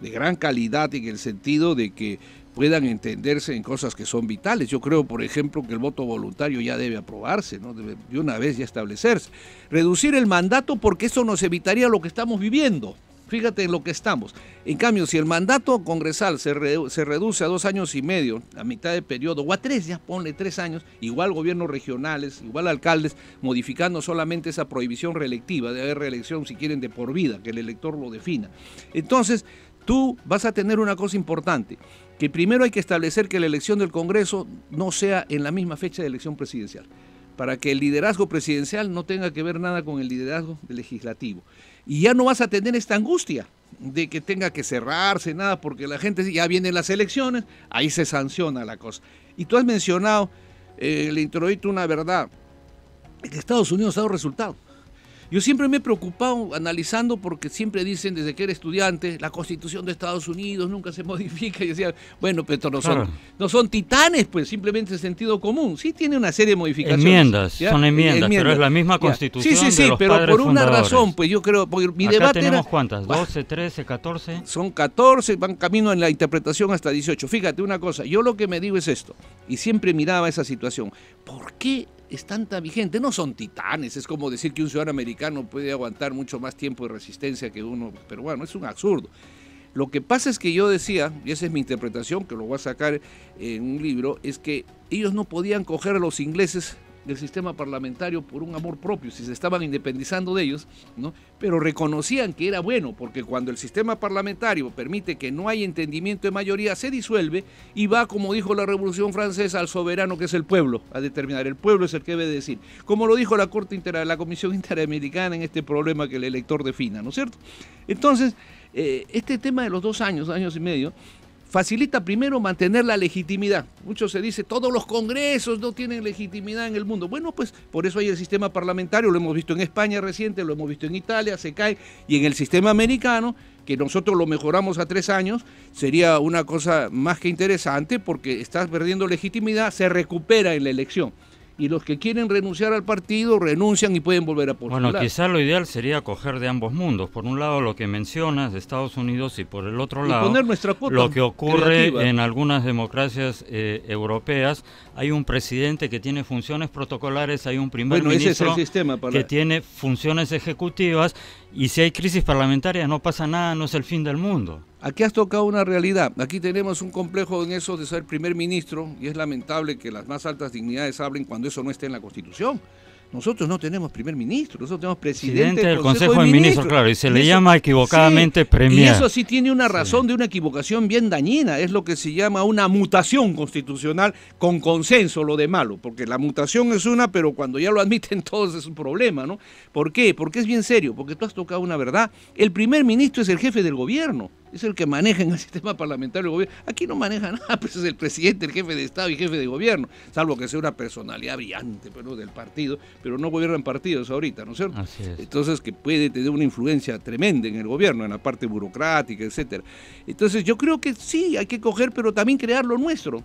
de gran calidad en el sentido de que puedan entenderse en cosas que son vitales. Yo creo, por ejemplo, que el voto voluntario ya debe aprobarse, Debe de una vez ya establecerse. Reducir el mandato porque eso nos evitaría lo que estamos viviendo. Fíjate en lo que estamos. En cambio, si el mandato congresal se, reduce a dos años y medio, a mitad de periodo, o a tres, ya ponle tres años, igual gobiernos regionales, igual alcaldes, modificando solamente esa prohibición reelectiva, de haber reelección si quieren de por vida, que el elector lo defina. Entonces, tú vas a tener una cosa importante, que primero hay que establecer que la elección del Congreso no sea en la misma fecha de elección presidencial, para que el liderazgo presidencial no tenga que ver nada con el liderazgo legislativo y ya no vas a tener esta angustia de que tenga que cerrarse, nada, porque la gente ya vienen las elecciones, ahí se sanciona la cosa. Y tú has mencionado, eh, el le introito una verdad, que Estados Unidos ha dado resultados. Yo siempre me he preocupado analizando porque siempre dicen desde que era estudiante, la constitución de Estados Unidos nunca se modifica. Y decía, bueno, pero no son, no son titanes, pues simplemente sentido común. Sí tiene una serie de modificaciones. Enmiendas, son enmiendas, pero es la misma constitución. Sí, sí, sí, pero por una razón, pues yo creo, mi tenemos cuántas? ¿12, 13, 14? Son 14, van camino en la interpretación hasta 18. Fíjate una cosa, yo lo que me digo es esto, y siempre miraba esa situación. ¿Por qué tanta vigente. No son titanes, es como decir que un ciudadano americano puede aguantar mucho más tiempo de resistencia que uno pero bueno, es un absurdo. Lo que pasa es que yo decía, y esa es mi interpretación, que lo voy a sacar en un libro, es que ellos no podían coger a los ingleses del sistema parlamentario por un amor propio, si se estaban independizando de ellos, ¿no? pero reconocían que era bueno, porque cuando el sistema parlamentario permite que no hay entendimiento de mayoría, se disuelve y va, como dijo la Revolución Francesa, al soberano que es el pueblo a determinar. El pueblo es el que debe decir, como lo dijo la, Corte Inter la Comisión Interamericana en este problema que el elector defina, ¿no es cierto? Entonces, eh, este tema de los dos años, años y medio, facilita primero mantener la legitimidad. Mucho se dice, todos los congresos no tienen legitimidad en el mundo. Bueno, pues por eso hay el sistema parlamentario, lo hemos visto en España reciente, lo hemos visto en Italia, se cae, y en el sistema americano, que nosotros lo mejoramos a tres años, sería una cosa más que interesante porque estás perdiendo legitimidad, se recupera en la elección y los que quieren renunciar al partido renuncian y pueden volver a postular. Bueno, quizá lo ideal sería coger de ambos mundos. Por un lado lo que mencionas de Estados Unidos y por el otro lado lo que ocurre en algunas democracias eh, europeas. Hay un presidente que tiene funciones protocolares, hay un primer ministro que tiene funciones ejecutivas y si hay crisis parlamentaria no pasa nada, no es el fin del mundo. Aquí has tocado una realidad. Aquí tenemos un complejo en eso de ser primer ministro y es lamentable que las más altas dignidades hablen cuando eso no esté en la Constitución. Nosotros no tenemos primer ministro, nosotros tenemos presidente, del Consejo, de Ministros, claro, y se le llama equivocadamente sí, premier. Y eso sí tiene una razón de una equivocación bien dañina, es lo que se llama una mutación constitucional con consenso, lo de malo, porque la mutación es una, pero cuando ya lo admiten todos es un problema, ¿no? ¿Por qué? Porque es bien serio, porque tú has tocado una verdad. El primer ministro es el jefe del gobierno es el que maneja en el sistema parlamentario el gobierno. Aquí no maneja nada, pues es el presidente, el jefe de Estado y jefe de gobierno, salvo que sea una personalidad brillante pero pues, del partido, pero no gobiernan partidos ahorita, ¿no es cierto? Entonces, que puede tener una influencia tremenda en el gobierno, en la parte burocrática, etcétera. Entonces, yo creo que sí, hay que coger, pero también crear lo nuestro.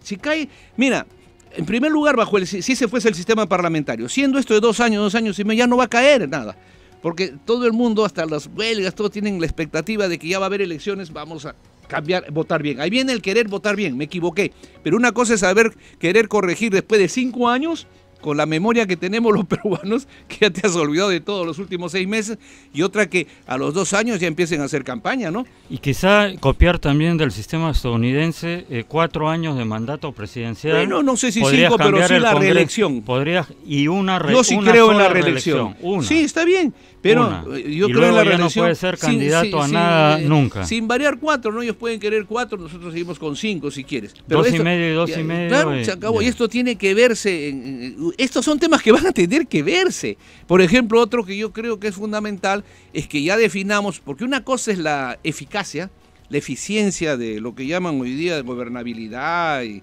Si cae, mira, en primer lugar, bajo el, si ese fuese el sistema parlamentario, siendo esto de dos años, dos años y medio, ya no va a caer nada porque todo el mundo, hasta las belgas, todos tienen la expectativa de que ya va a haber elecciones, vamos a cambiar, votar bien. Ahí viene el querer votar bien, me equivoqué. Pero una cosa es saber querer corregir después de cinco años con la memoria que tenemos los peruanos, que ya te has olvidado de todos los últimos seis meses, y otra que a los dos años ya empiecen a hacer campaña, ¿no? Y quizá copiar también del sistema estadounidense eh, cuatro años de mandato presidencial. no sé si cinco, pero sí la reelección. Podrías, y una reelección. Yo sí creo en la reelección. sí, está bien, pero eh, yo creo en la reelección. no puede ser candidato a nada eh, nunca. Sin variar cuatro, ¿no? Ellos pueden querer cuatro, nosotros seguimos con cinco si quieres. dos y medio y dos y medio. Claro, se acabó. Y esto tiene que verse en, estos son temas que van a tener que verse. Por ejemplo, otro que yo creo que es fundamental es que ya definamos, porque una cosa es la eficacia, la eficiencia de lo que llaman hoy día gobernabilidad y,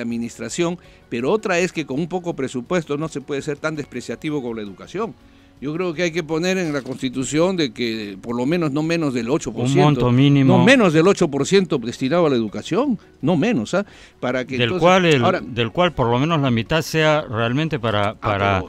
administración, pero otra es que con un poco presupuesto no se puede ser tan despreciativo con la educación. Yo creo que hay que poner en la Constitución de que por lo menos no menos del 8%. Un monto mínimo. No menos del 8% destinado a la educación, no menos, ¿ah? Para que del, cual del cual por lo menos la mitad sea realmente para... Ah, para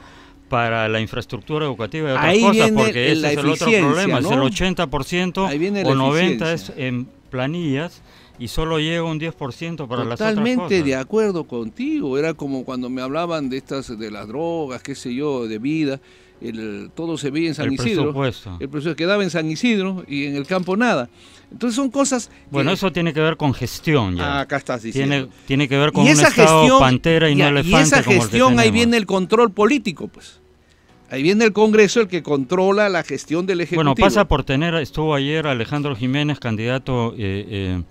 para la infraestructura educativa y otras ahí viene porque ese es el otro problema, el 80% o 90% es en planillas y solo llega un 10% para Totalmente las Totalmente de acuerdo contigo, era como cuando me hablaban de estas de las drogas, qué sé yo, de vida, todo se veía en San Isidro. El presupuesto quedaba en San Isidro y en el campo nada. Entonces son cosas. Bueno, eso tiene que ver con gestión. Ya. Ah, acá estás diciendo. Tiene, que ver con un gestión, pantera y, no no elefante. Y esa gestión, ahí viene el control político, pues. Ahí viene el Congreso el que controla la gestión del Ejecutivo. Bueno, pasa por tener, estuvo ayer Alejandro Jiménez, candidato eh, eh,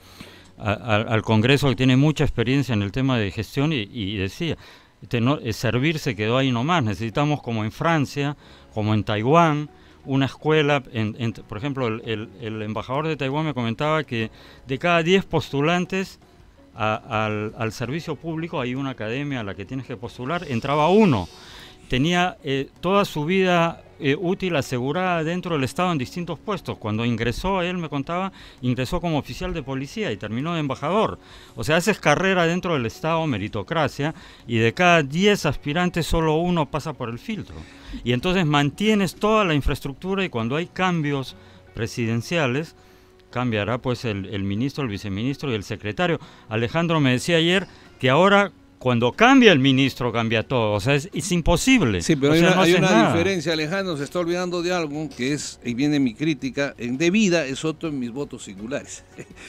al Congreso, que tiene mucha experiencia en el tema de gestión y decía, este, eh, servir se quedó ahí nomás. Necesitamos, como en Francia, como en Taiwán, una escuela. por ejemplo, el, embajador de Taiwán me comentaba que de cada 10 postulantes al, servicio público, hay una academia a la que tienes que postular, entraba uno. Tenía eh, toda su vida eh, útil asegurada dentro del Estado en distintos puestos. Cuando ingresó, él me contaba, ingresó como oficial de policía y terminó de embajador. O sea, haces carrera dentro del Estado, meritocracia, y de cada 10 aspirantes solo uno pasa por el filtro. Y entonces mantienes toda la infraestructura y cuando hay cambios presidenciales, cambiará pues el ministro, el viceministro y el secretario. Alejandro me decía ayer que ahora cuando cambia el ministro, cambia todo. O sea, es, imposible. Sí, pero hay una, diferencia, Alejandro. Se está olvidando de algo que es, y viene mi crítica, en de es otro en mis votos singulares.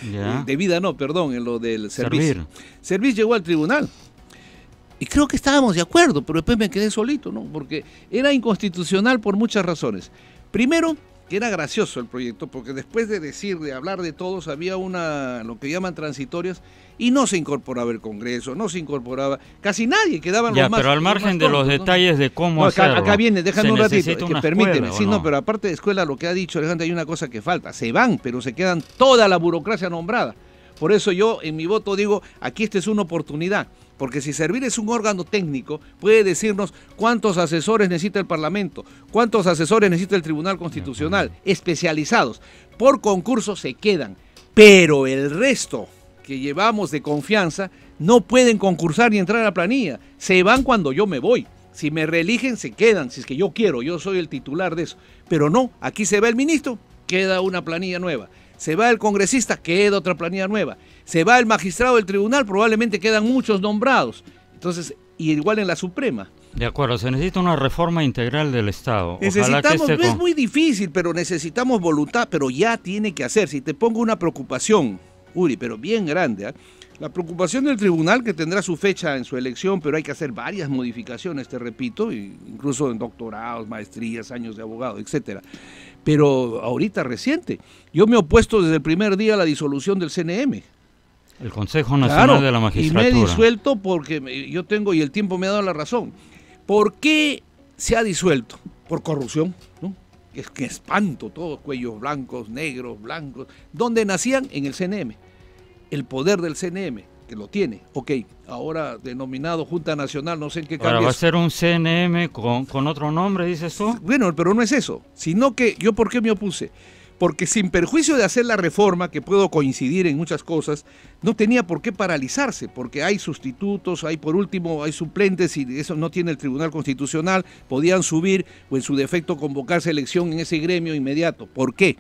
De vida no, perdón, en lo del servicio. Servicio llegó al tribunal. Y creo que estábamos de acuerdo, pero después me quedé solito, ¿no? Porque era inconstitucional por muchas razones. Primero, que era gracioso el proyecto, porque después de decir, de hablar de todos, había una, lo que llaman transitorias, y no se incorporaba el Congreso, no se incorporaba, casi nadie quedaban los más. Pero al margen de los detalles de cómo acá, Acá viene, déjame un ratito, que permíteme. no? pero aparte de escuela, lo que ha dicho Alejandro, hay una cosa que falta. Se van, pero se quedan toda la burocracia nombrada. Por eso yo en mi voto digo, aquí esta es una oportunidad. Porque si servir es un órgano técnico, puede decirnos cuántos asesores necesita el Parlamento, cuántos asesores necesita el Tribunal Constitucional, especializados. Por concurso se quedan, pero el resto que llevamos de confianza no pueden concursar ni entrar a la planilla. Se van cuando yo me voy. Si me reeligen, se quedan. Si es que yo quiero, yo soy el titular de eso. Pero no, aquí se va el ministro, queda una planilla nueva se va el congresista, queda otra planilla nueva, se va el magistrado del tribunal, probablemente quedan muchos nombrados. Entonces, y igual en la Suprema. De acuerdo, se necesita una reforma integral del Estado. Necesitamos, es muy difícil, pero necesitamos voluntad, pero ya tiene que hacerse. Si te pongo una preocupación, Uri, pero bien grande, ¿ah? La preocupación del tribunal, que tendrá su fecha en su elección, pero hay que hacer varias modificaciones, te repito, incluso en doctorados, maestrías, años de abogado, etcétera pero ahorita reciente. Yo me he opuesto desde el primer día a la disolución del CNM. El Consejo Nacional de la Magistratura. Y me he disuelto porque yo tengo, y el tiempo me ha dado la razón. ¿Por qué se ha disuelto? Por corrupción, Es que espanto, todos cuellos blancos, negros, blancos. ¿Dónde nacían? En el CNM. El poder del CNM que lo tiene. Ok, ahora denominado Junta Nacional, no sé en qué cambio. Ahora va a ser un CNM con, con otro nombre, dices eso? Bueno, pero no es eso, sino que yo por qué me opuse. Porque sin perjuicio de hacer la reforma, que puedo coincidir en muchas cosas, no tenía por qué paralizarse, porque hay sustitutos, hay por último, hay suplentes y eso no tiene el Tribunal Constitucional, podían subir o en su defecto convocarse elección en ese gremio inmediato. ¿Por qué?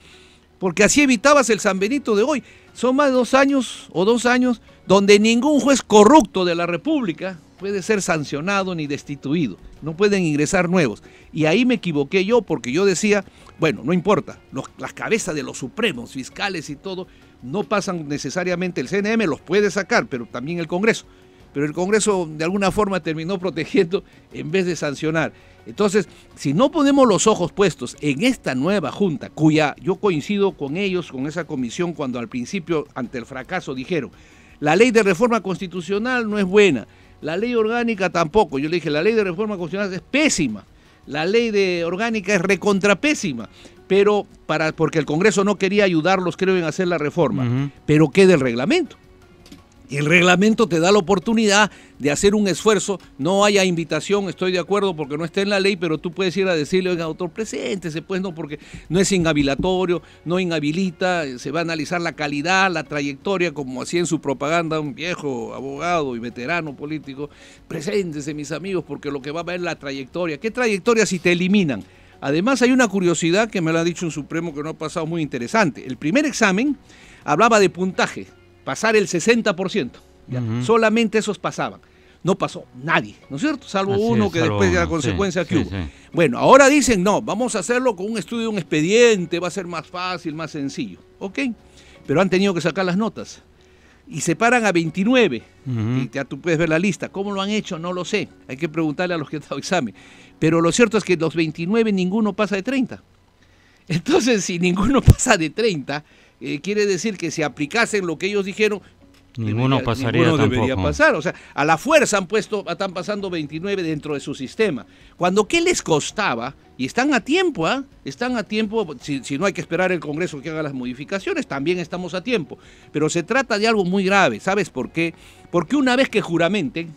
porque así evitabas el San Benito de hoy. Son más de dos años o dos años donde ningún juez corrupto de la República puede ser sancionado ni destituido. No pueden ingresar nuevos. Y ahí me equivoqué yo porque yo decía, bueno, no importa, las cabezas de los supremos, fiscales y todo, no pasan necesariamente el CNM, los puede sacar, pero también el Congreso pero el Congreso de alguna forma terminó protegiendo en vez de sancionar. Entonces, si no ponemos los ojos puestos en esta nueva junta, cuya yo coincido con ellos, con esa comisión, cuando al principio, ante el fracaso, dijeron, la ley de reforma constitucional no es buena, la ley orgánica tampoco. Yo le dije, la ley de reforma constitucional es pésima, la ley de orgánica es recontrapésima, pero para, porque el Congreso no quería ayudarlos, creo, en hacer la reforma. Pero queda el reglamento. Y el reglamento te da la oportunidad de hacer un esfuerzo. No haya invitación, estoy de acuerdo, porque no está en la ley, pero tú puedes ir a decirle, oiga, doctor, preséntese, pues no, porque no es inhabilitatorio, no inhabilita, se va a analizar la calidad, la trayectoria, como hacía en su propaganda un viejo abogado y veterano político. Preséntese, mis amigos, porque lo que va a ver es la trayectoria. ¿Qué trayectoria si te eliminan? Además, hay una curiosidad que me lo ha dicho un Supremo que no ha pasado muy interesante. El primer examen hablaba de puntaje pasar el 60%. Solamente esos pasaban. No pasó nadie, ¿no es cierto? Salvo uno que después de la consecuencia que hubo. Bueno, ahora dicen, no, vamos a hacerlo con un estudio un expediente, va a ser más fácil, más sencillo. Ok, pero han tenido que sacar las notas. Y se paran a 29. y ya tú puedes ver la lista. ¿Cómo lo han hecho? No lo sé. Hay que preguntarle a los que han dado examen. Pero lo cierto es que los 29 ninguno pasa de 30. Entonces, si ninguno pasa de 30, eh, quiere decir que si aplicasen lo que ellos dijeron, Ninguno debería, pasaría pasar. O sea, a la fuerza han puesto, están pasando 29 dentro de su sistema. Cuando qué les costaba, y están a tiempo, ¿ah? están a tiempo, si, si, no hay que esperar el Congreso que haga las modificaciones, también estamos a tiempo. Pero se trata de algo muy grave, ¿sabes por qué? Porque una vez que juramenten,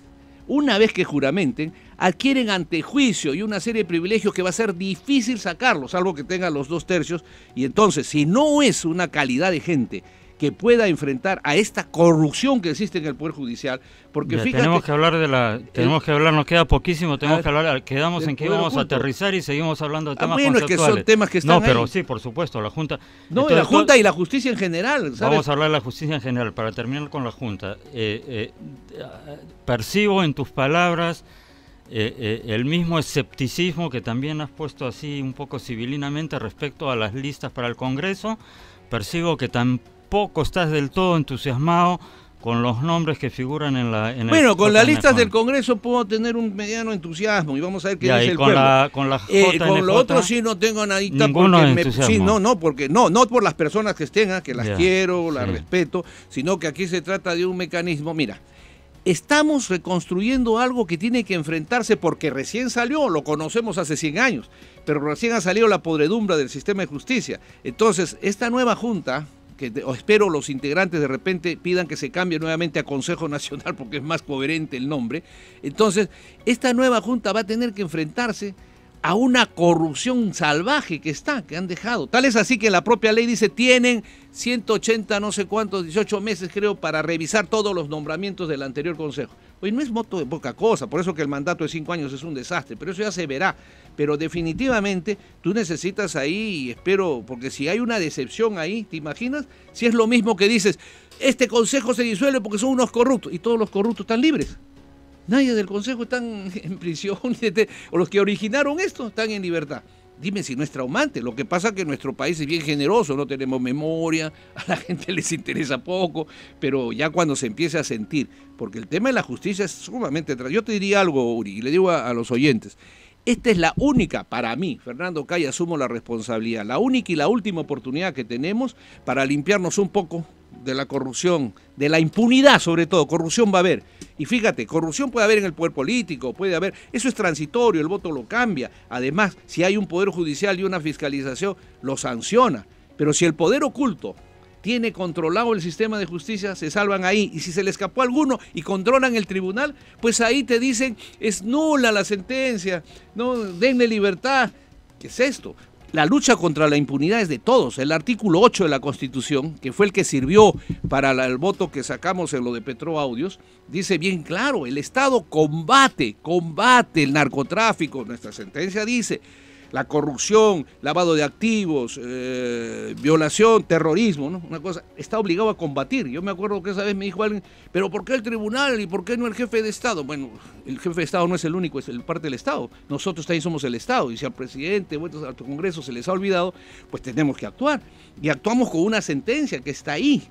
una vez que juramenten, adquieren antejuicio y una serie de privilegios que va a ser difícil sacarlos, salvo que tengan los dos tercios. Y entonces, si no es una calidad de gente que pueda enfrentar a esta corrupción que existe en el Poder Judicial. Porque tenemos que hablar de la. Tenemos eh, que hablar, nos queda poquísimo, tenemos que hablar. Quedamos en que íbamos a aterrizar y seguimos hablando de ah, temas conceptuales. que No, pero sí, por supuesto, la Junta. No, la Junta y la justicia en general. Vamos a hablar de la justicia en general, para terminar con la Junta. Eh, eh, percibo en tus palabras. el mismo escepticismo que también has puesto así un poco civilinamente respecto a las listas para el Congreso. Percibo que, también poco estás del todo entusiasmado con los nombres que figuran en la... bueno, con las listas del Congreso puedo tener un mediano entusiasmo y vamos a ver qué ya, dice el con pueblo. La, con la eh, con lo otro sí no tengo nadita Ninguno porque me, no, no, porque no, no por las personas que estén, ah, que las quiero, las respeto, sino que aquí se trata de un mecanismo, mira, estamos reconstruyendo algo que tiene que enfrentarse porque recién salió, lo conocemos hace 100 años, pero recién ha salido la podredumbre del sistema de justicia. Entonces, esta nueva junta o espero los integrantes de repente pidan que se cambie nuevamente a Consejo Nacional porque es más coherente el nombre. Entonces, esta nueva Junta va a tener que enfrentarse a una corrupción salvaje que está, que han dejado. Tal es así que la propia ley dice, tienen 180, no sé cuántos, 18 meses creo, para revisar todos los nombramientos del anterior Consejo. Hoy no es moto de poca cosa, por eso que el mandato de cinco años es un desastre, pero eso ya se verá. Pero definitivamente tú necesitas ahí, y espero, porque si hay una decepción ahí, ¿te imaginas? Si es lo mismo que dices, este consejo se disuelve porque son unos corruptos, y todos los corruptos están libres. Nadie del consejo está en prisión, o los que originaron esto están en libertad. Dime si no es traumante. Lo que pasa es que nuestro país es bien generoso, no tenemos memoria, a la gente les interesa poco, pero ya cuando se empiece a sentir, porque el tema de la justicia es sumamente... Yo te diría algo, Uri, y le digo a, los oyentes. Esta es la única, para mí, Fernando Calle, asumo la responsabilidad, la única y la última oportunidad que tenemos para limpiarnos un poco de la corrupción, de la impunidad sobre todo, corrupción va a haber. Y fíjate, corrupción puede haber en el poder político, puede haber, eso es transitorio, el voto lo cambia. Además, si hay un poder judicial y una fiscalización, lo sanciona. Pero si el poder oculto tiene controlado el sistema de justicia, se salvan ahí. Y si se le escapó alguno y controlan el tribunal, pues ahí te dicen, es nula la sentencia, no denle libertad. ¿Qué es esto? la lucha contra la impunidad es de todos. El artículo 8 de la Constitución, que fue el que sirvió para el voto que sacamos en lo de Petro Audios, dice bien claro, el Estado combate, combate el narcotráfico. Nuestra sentencia dice, la corrupción, lavado de activos, eh, violación, terrorismo, ¿no? Una cosa, está obligado a combatir. Yo me acuerdo que esa vez me dijo alguien, pero ¿por qué el tribunal y por qué no el jefe de Estado? Bueno, el jefe de Estado no es el único, es el parte del Estado. Nosotros también somos el Estado y si al presidente o al Congreso se les ha olvidado, pues tenemos que actuar. Y actuamos con una sentencia que está ahí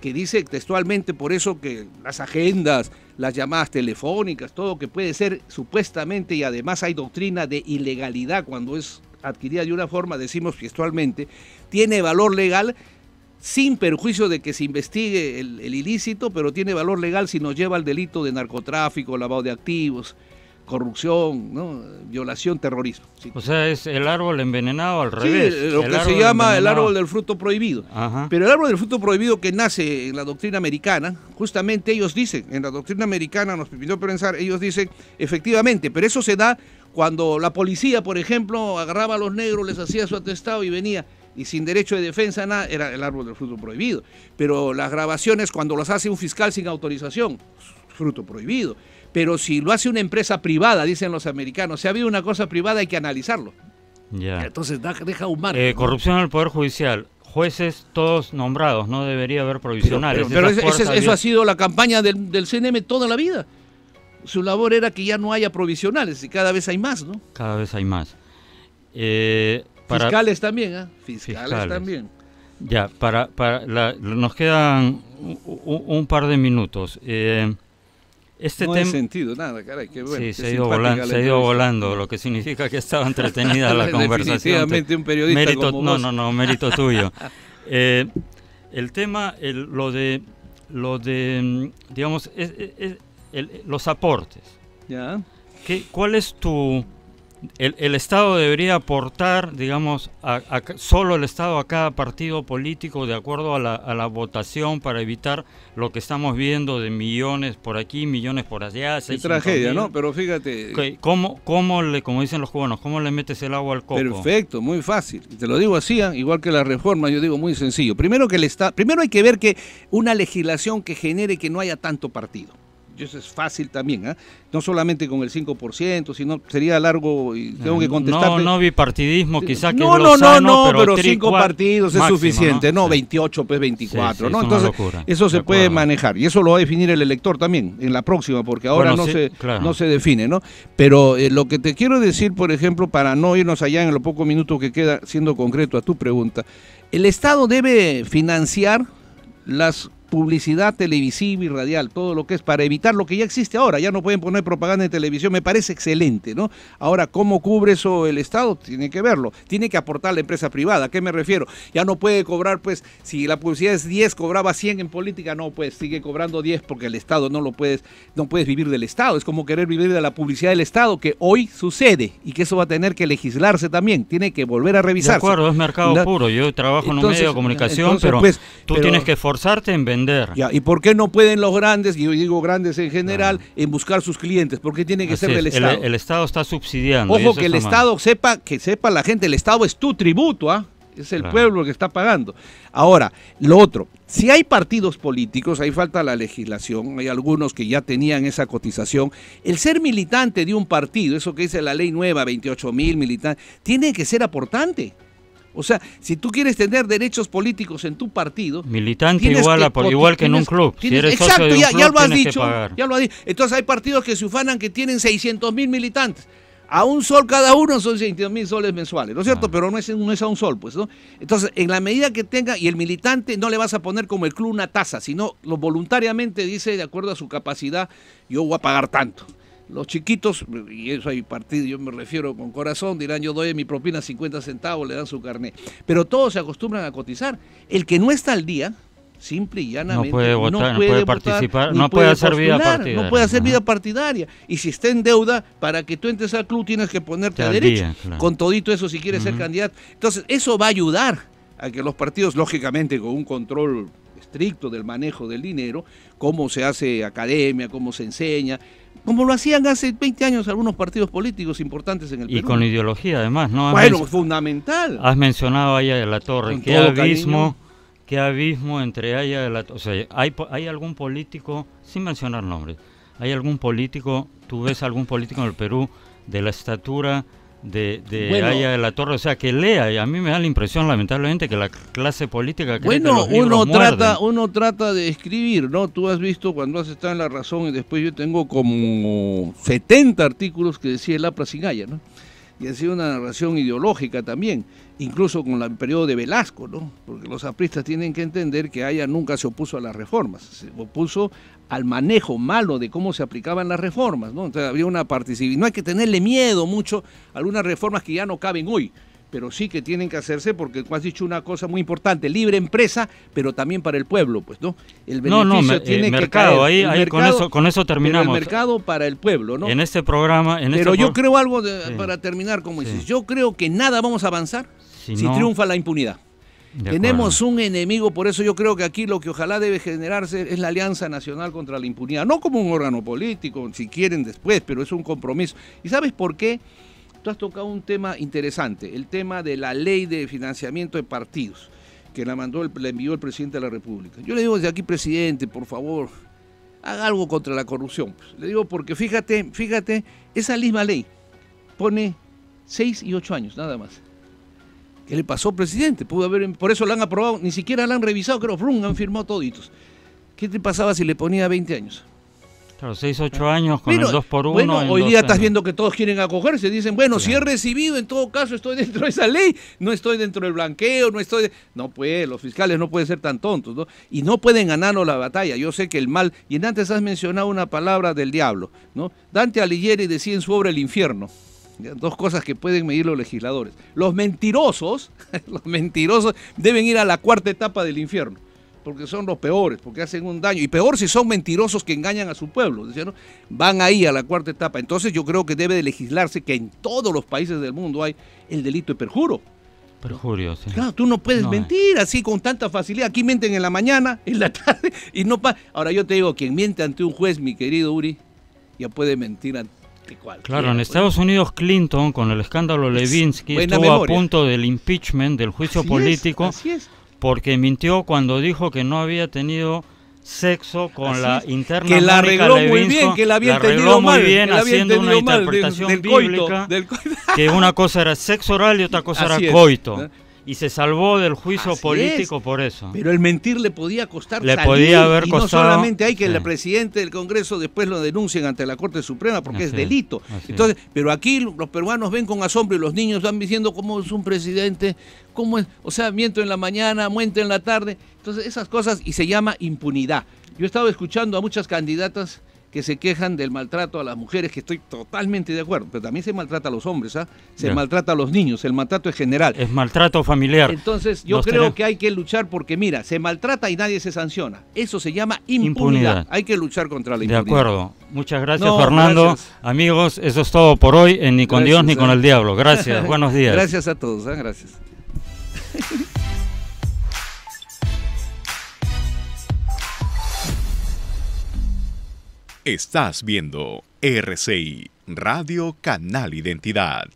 que dice textualmente por eso que las agendas, las llamadas telefónicas, todo que puede ser supuestamente y además hay doctrina de ilegalidad cuando es adquirida de una forma, decimos textualmente, tiene valor legal sin perjuicio de que se investigue el, el ilícito, pero tiene valor legal si nos lleva al delito de narcotráfico, lavado de activos, corrupción, violación, terrorismo. O sea, es el árbol envenenado al revés. Eh, lo que se llama el árbol del fruto prohibido. Pero el árbol del fruto prohibido que nace en la doctrina americana, justamente ellos dicen, en la doctrina americana nos permitió pensar, ellos dicen, efectivamente, pero eso se da cuando la policía, por ejemplo, agarraba a los negros, les hacía su atestado y venía y sin derecho de defensa, nada, era el árbol del fruto prohibido. Pero las grabaciones cuando las hace un fiscal sin autorización, fruto prohibido. Pero si lo hace una empresa privada, dicen los americanos, si ha habido una cosa privada hay que analizarlo. Ya. Entonces deja un marco. Eh, corrupción al Poder Judicial. Jueces todos nombrados, no debería haber provisionales. Pero, eso ha sido la campaña del, del CNM toda la vida. Su labor era que ya no haya provisionales y cada vez hay más, ¿no? Cada vez hay más. Eh, Fiscales también, ¿eh? Fiscales, también. Ya, para, nos quedan un, par de minutos. Eh, este no hay sentido, nada, caray, qué bueno. Sí, se, dio volando, se ha ido volando, lo que significa que estaba entretenida la conversación. un periodista como vos. No, no, no, mérito tuyo. Eh, el tema, lo de, lo de, digamos, es, los aportes. ¿Ya? ¿Qué, ¿Cuál es tu, el, Estado debería aportar, digamos, solo el Estado a cada partido político de acuerdo a la, votación para evitar lo que estamos viendo de millones por aquí, millones por allá. Qué tragedia, ¿no? Pero fíjate. ¿Cómo, le, como dicen los cubanos, cómo le metes el agua al coco? Perfecto, muy fácil. Te lo digo así, ¿ah? igual que la reforma, yo digo muy sencillo. Primero, que el Estado, primero hay que ver que una legislación que genere que no haya tanto partido eso es fácil también, ¿ah? no solamente con el 5%, sino sería largo y tengo que eh, contestar. No, no bipartidismo, no, no, pero, 5 partidos es suficiente, ¿no? 28, pues 24, ¿no? Entonces, eso se puede manejar y eso lo va a definir el elector también en la próxima, porque ahora no, se, no se define, ¿no? Pero eh, lo que te quiero decir, por ejemplo, para no irnos allá en los pocos minutos que queda, siendo concreto a tu pregunta, el Estado debe financiar las publicidad televisiva y radial, todo lo que es para evitar lo que ya existe ahora, ya no pueden poner propaganda en televisión, me parece excelente, ¿no? Ahora, ¿cómo cubre eso el Estado? Tiene que verlo, tiene que aportar la empresa privada, ¿a qué me refiero? Ya no puede cobrar, pues, si la publicidad es 10, cobraba 100 en política, no, pues sigue cobrando 10 porque el Estado no lo puedes, no puedes vivir del Estado, es como querer vivir de la publicidad del Estado, que hoy sucede y que eso va a tener que legislarse también, tiene que volver a revisarse. De acuerdo, es mercado puro, yo trabajo en un medio de comunicación, pero pues, tú tienes que forzarte en ¿Y por qué no pueden los grandes, y yo digo grandes en general, ah. en buscar sus clientes? ¿Por qué tiene que ser del Estado? El, Estado está subsidiando. Ojo que el Estado sepa, que sepa la gente, el Estado es tu tributo, ¿ah? es el pueblo que está pagando. Ahora, lo otro, si hay partidos políticos, ahí falta la legislación, hay algunos que ya tenían esa cotización, el ser militante de un partido, eso que dice la ley nueva, 28 mil militantes, tiene que ser aportante. O sea, si tú quieres tener derechos políticos en tu partido, militante igual, que, igual que en un club. exacto, ya, lo has dicho, Entonces hay partidos que se ufanan que tienen 600 mil militantes. A un sol cada uno son 600 mil soles mensuales, ¿no es cierto? Ah. Pero no es, no es a un sol, pues, ¿no? Entonces, en la medida que tenga, y el militante no le vas a poner como el club una tasa, sino lo voluntariamente dice, de acuerdo a su capacidad, yo voy a pagar tanto. Los chiquitos, y eso hay partido, yo me refiero con corazón, dirán yo doy mi propina 50 centavos, le dan su carnet. Pero todos se acostumbran a cotizar. El que no está al día, simple y llanamente no puede, votar, no puede, participar, no puede, hacer vida partidaria. No puede hacer vida partidaria. Y si está en deuda, para que tú entres al club tienes que ponerte a derecho. Con todito eso si quieres ser candidato. Entonces, eso va a ayudar a que los partidos, lógicamente, con un control estricto del manejo del dinero, cómo se hace academia, cómo se enseña, como lo hacían hace 20 años algunos partidos políticos importantes en el Perú. Y con ideología además, ¿no? bueno, fundamental. Has mencionado a Aya de la Torre, qué abismo, qué abismo entre Aya de la Torre, o sea, hay, hay algún político, sin mencionar nombres, hay algún político, tú ves algún político en el Perú de la estatura de, de Aya de la Torre, o sea, que lea. y A mí me da la impresión, lamentablemente, que la clase política. bueno, que uno trata, uno trata de escribir, ¿no? Tú has visto cuando has estado en La Razón y después yo tengo como 70 artículos que decía el APRA sin Aya, ¿no? y ha sido una narración ideológica también, incluso con el periodo de Velasco, ¿no? porque los apristas tienen que entender que Haya nunca se opuso a las reformas, se opuso al manejo malo de cómo se aplicaban las reformas, ¿no? Entonces había una participación. No hay que tenerle miedo mucho a algunas reformas que ya no caben hoy, pero sí que tienen que hacerse porque has dicho una cosa muy importante, libre empresa, pero también para el pueblo, pues, ¿no? El beneficio no, eh, tiene mercado, caer. Ahí, mercado, con eso, terminamos. el mercado para el pueblo, ¿no? En este programa... En pero este yo creo algo para terminar, como dices, yo creo que nada vamos a avanzar si, triunfa la impunidad. Tenemos un enemigo, por eso yo creo que aquí lo que ojalá debe generarse es la Alianza Nacional contra la Impunidad, no como un órgano político, si quieren después, pero es un compromiso. ¿Y sabes por qué? tú has tocado un tema interesante, el tema de la ley de financiamiento de partidos, que la, mandó el, envió el presidente de la República. Yo le digo desde aquí, presidente, por favor, haga algo contra la corrupción. Pues, le digo porque fíjate, fíjate, esa misma ley pone 6 y 8 años, nada más. ¿Qué le pasó presidente? Pudo haber, por eso la han aprobado, ni siquiera la han revisado, creo, han firmado toditos. ¿Qué te pasaba si le ponía 20 años? Claro, 6, 8 años con el 2 por 1 Bueno, hoy día estás viendo que todos quieren acogerse. Dicen, bueno, si he recibido, en todo caso estoy dentro de esa ley, no estoy dentro del blanqueo, no estoy. No puede, los fiscales no pueden ser tan tontos, ¿no? Y no pueden ganarnos la batalla. Yo sé que el mal. Y antes has mencionado una palabra del diablo, ¿no? Dante Alighieri decía en su obra El infierno. Dos cosas que pueden medir los legisladores. Los mentirosos, los mentirosos deben ir a la cuarta etapa del infierno porque son los peores, porque hacen un daño. Y peor si son mentirosos que engañan a su pueblo. no? Van ahí a la cuarta etapa. Entonces yo creo que debe de legislarse que en todos los países del mundo hay el delito de perjuro. Perjurio, sí. Claro, tú no puedes eh. mentir así con tanta facilidad. Aquí mienten en la mañana, en la tarde, y no pasa. Ahora yo te digo, quien miente ante un juez, mi querido Uri, ya puede mentir ante Claro, en pues. Estados Unidos Clinton, con el escándalo Levinsky, estuvo a punto del impeachment, del juicio político, es, es porque mintió cuando dijo que no había tenido sexo con la interna que la arregló muy bien que la había la muy mal, bien haciendo una interpretación bíblica que una cosa era sexo oral y otra cosa era coito y se salvó del juicio político por eso. Pero el mentir le podía costar le podía haber y no solamente hay que el presidente del Congreso después lo denuncien ante la Corte Suprema porque es delito. Entonces, pero aquí los peruanos ven con asombro y los niños van diciendo cómo es un presidente, cómo es, o sea, miento en la mañana, muente en la tarde. Entonces, esas cosas y se llama impunidad. Yo he estado escuchando a muchas candidatas que se quejan del maltrato a las mujeres, que estoy totalmente de acuerdo, pero también se maltrata a los hombres, ¿ah? se maltrata a los niños, el maltrato es general. Es maltrato familiar. Entonces yo creo que hay que luchar porque mira, se maltrata y nadie se sanciona. Eso se llama impunidad. Hay que luchar contra la impunidad. De acuerdo. Muchas gracias Fernando. Amigos, eso es todo por hoy en Ni con Dios ni ¿eh? con el Diablo. Gracias, buenos días. Gracias a todos, ¿eh? gracias. Estás viendo RCI, Radio Canal Identidad.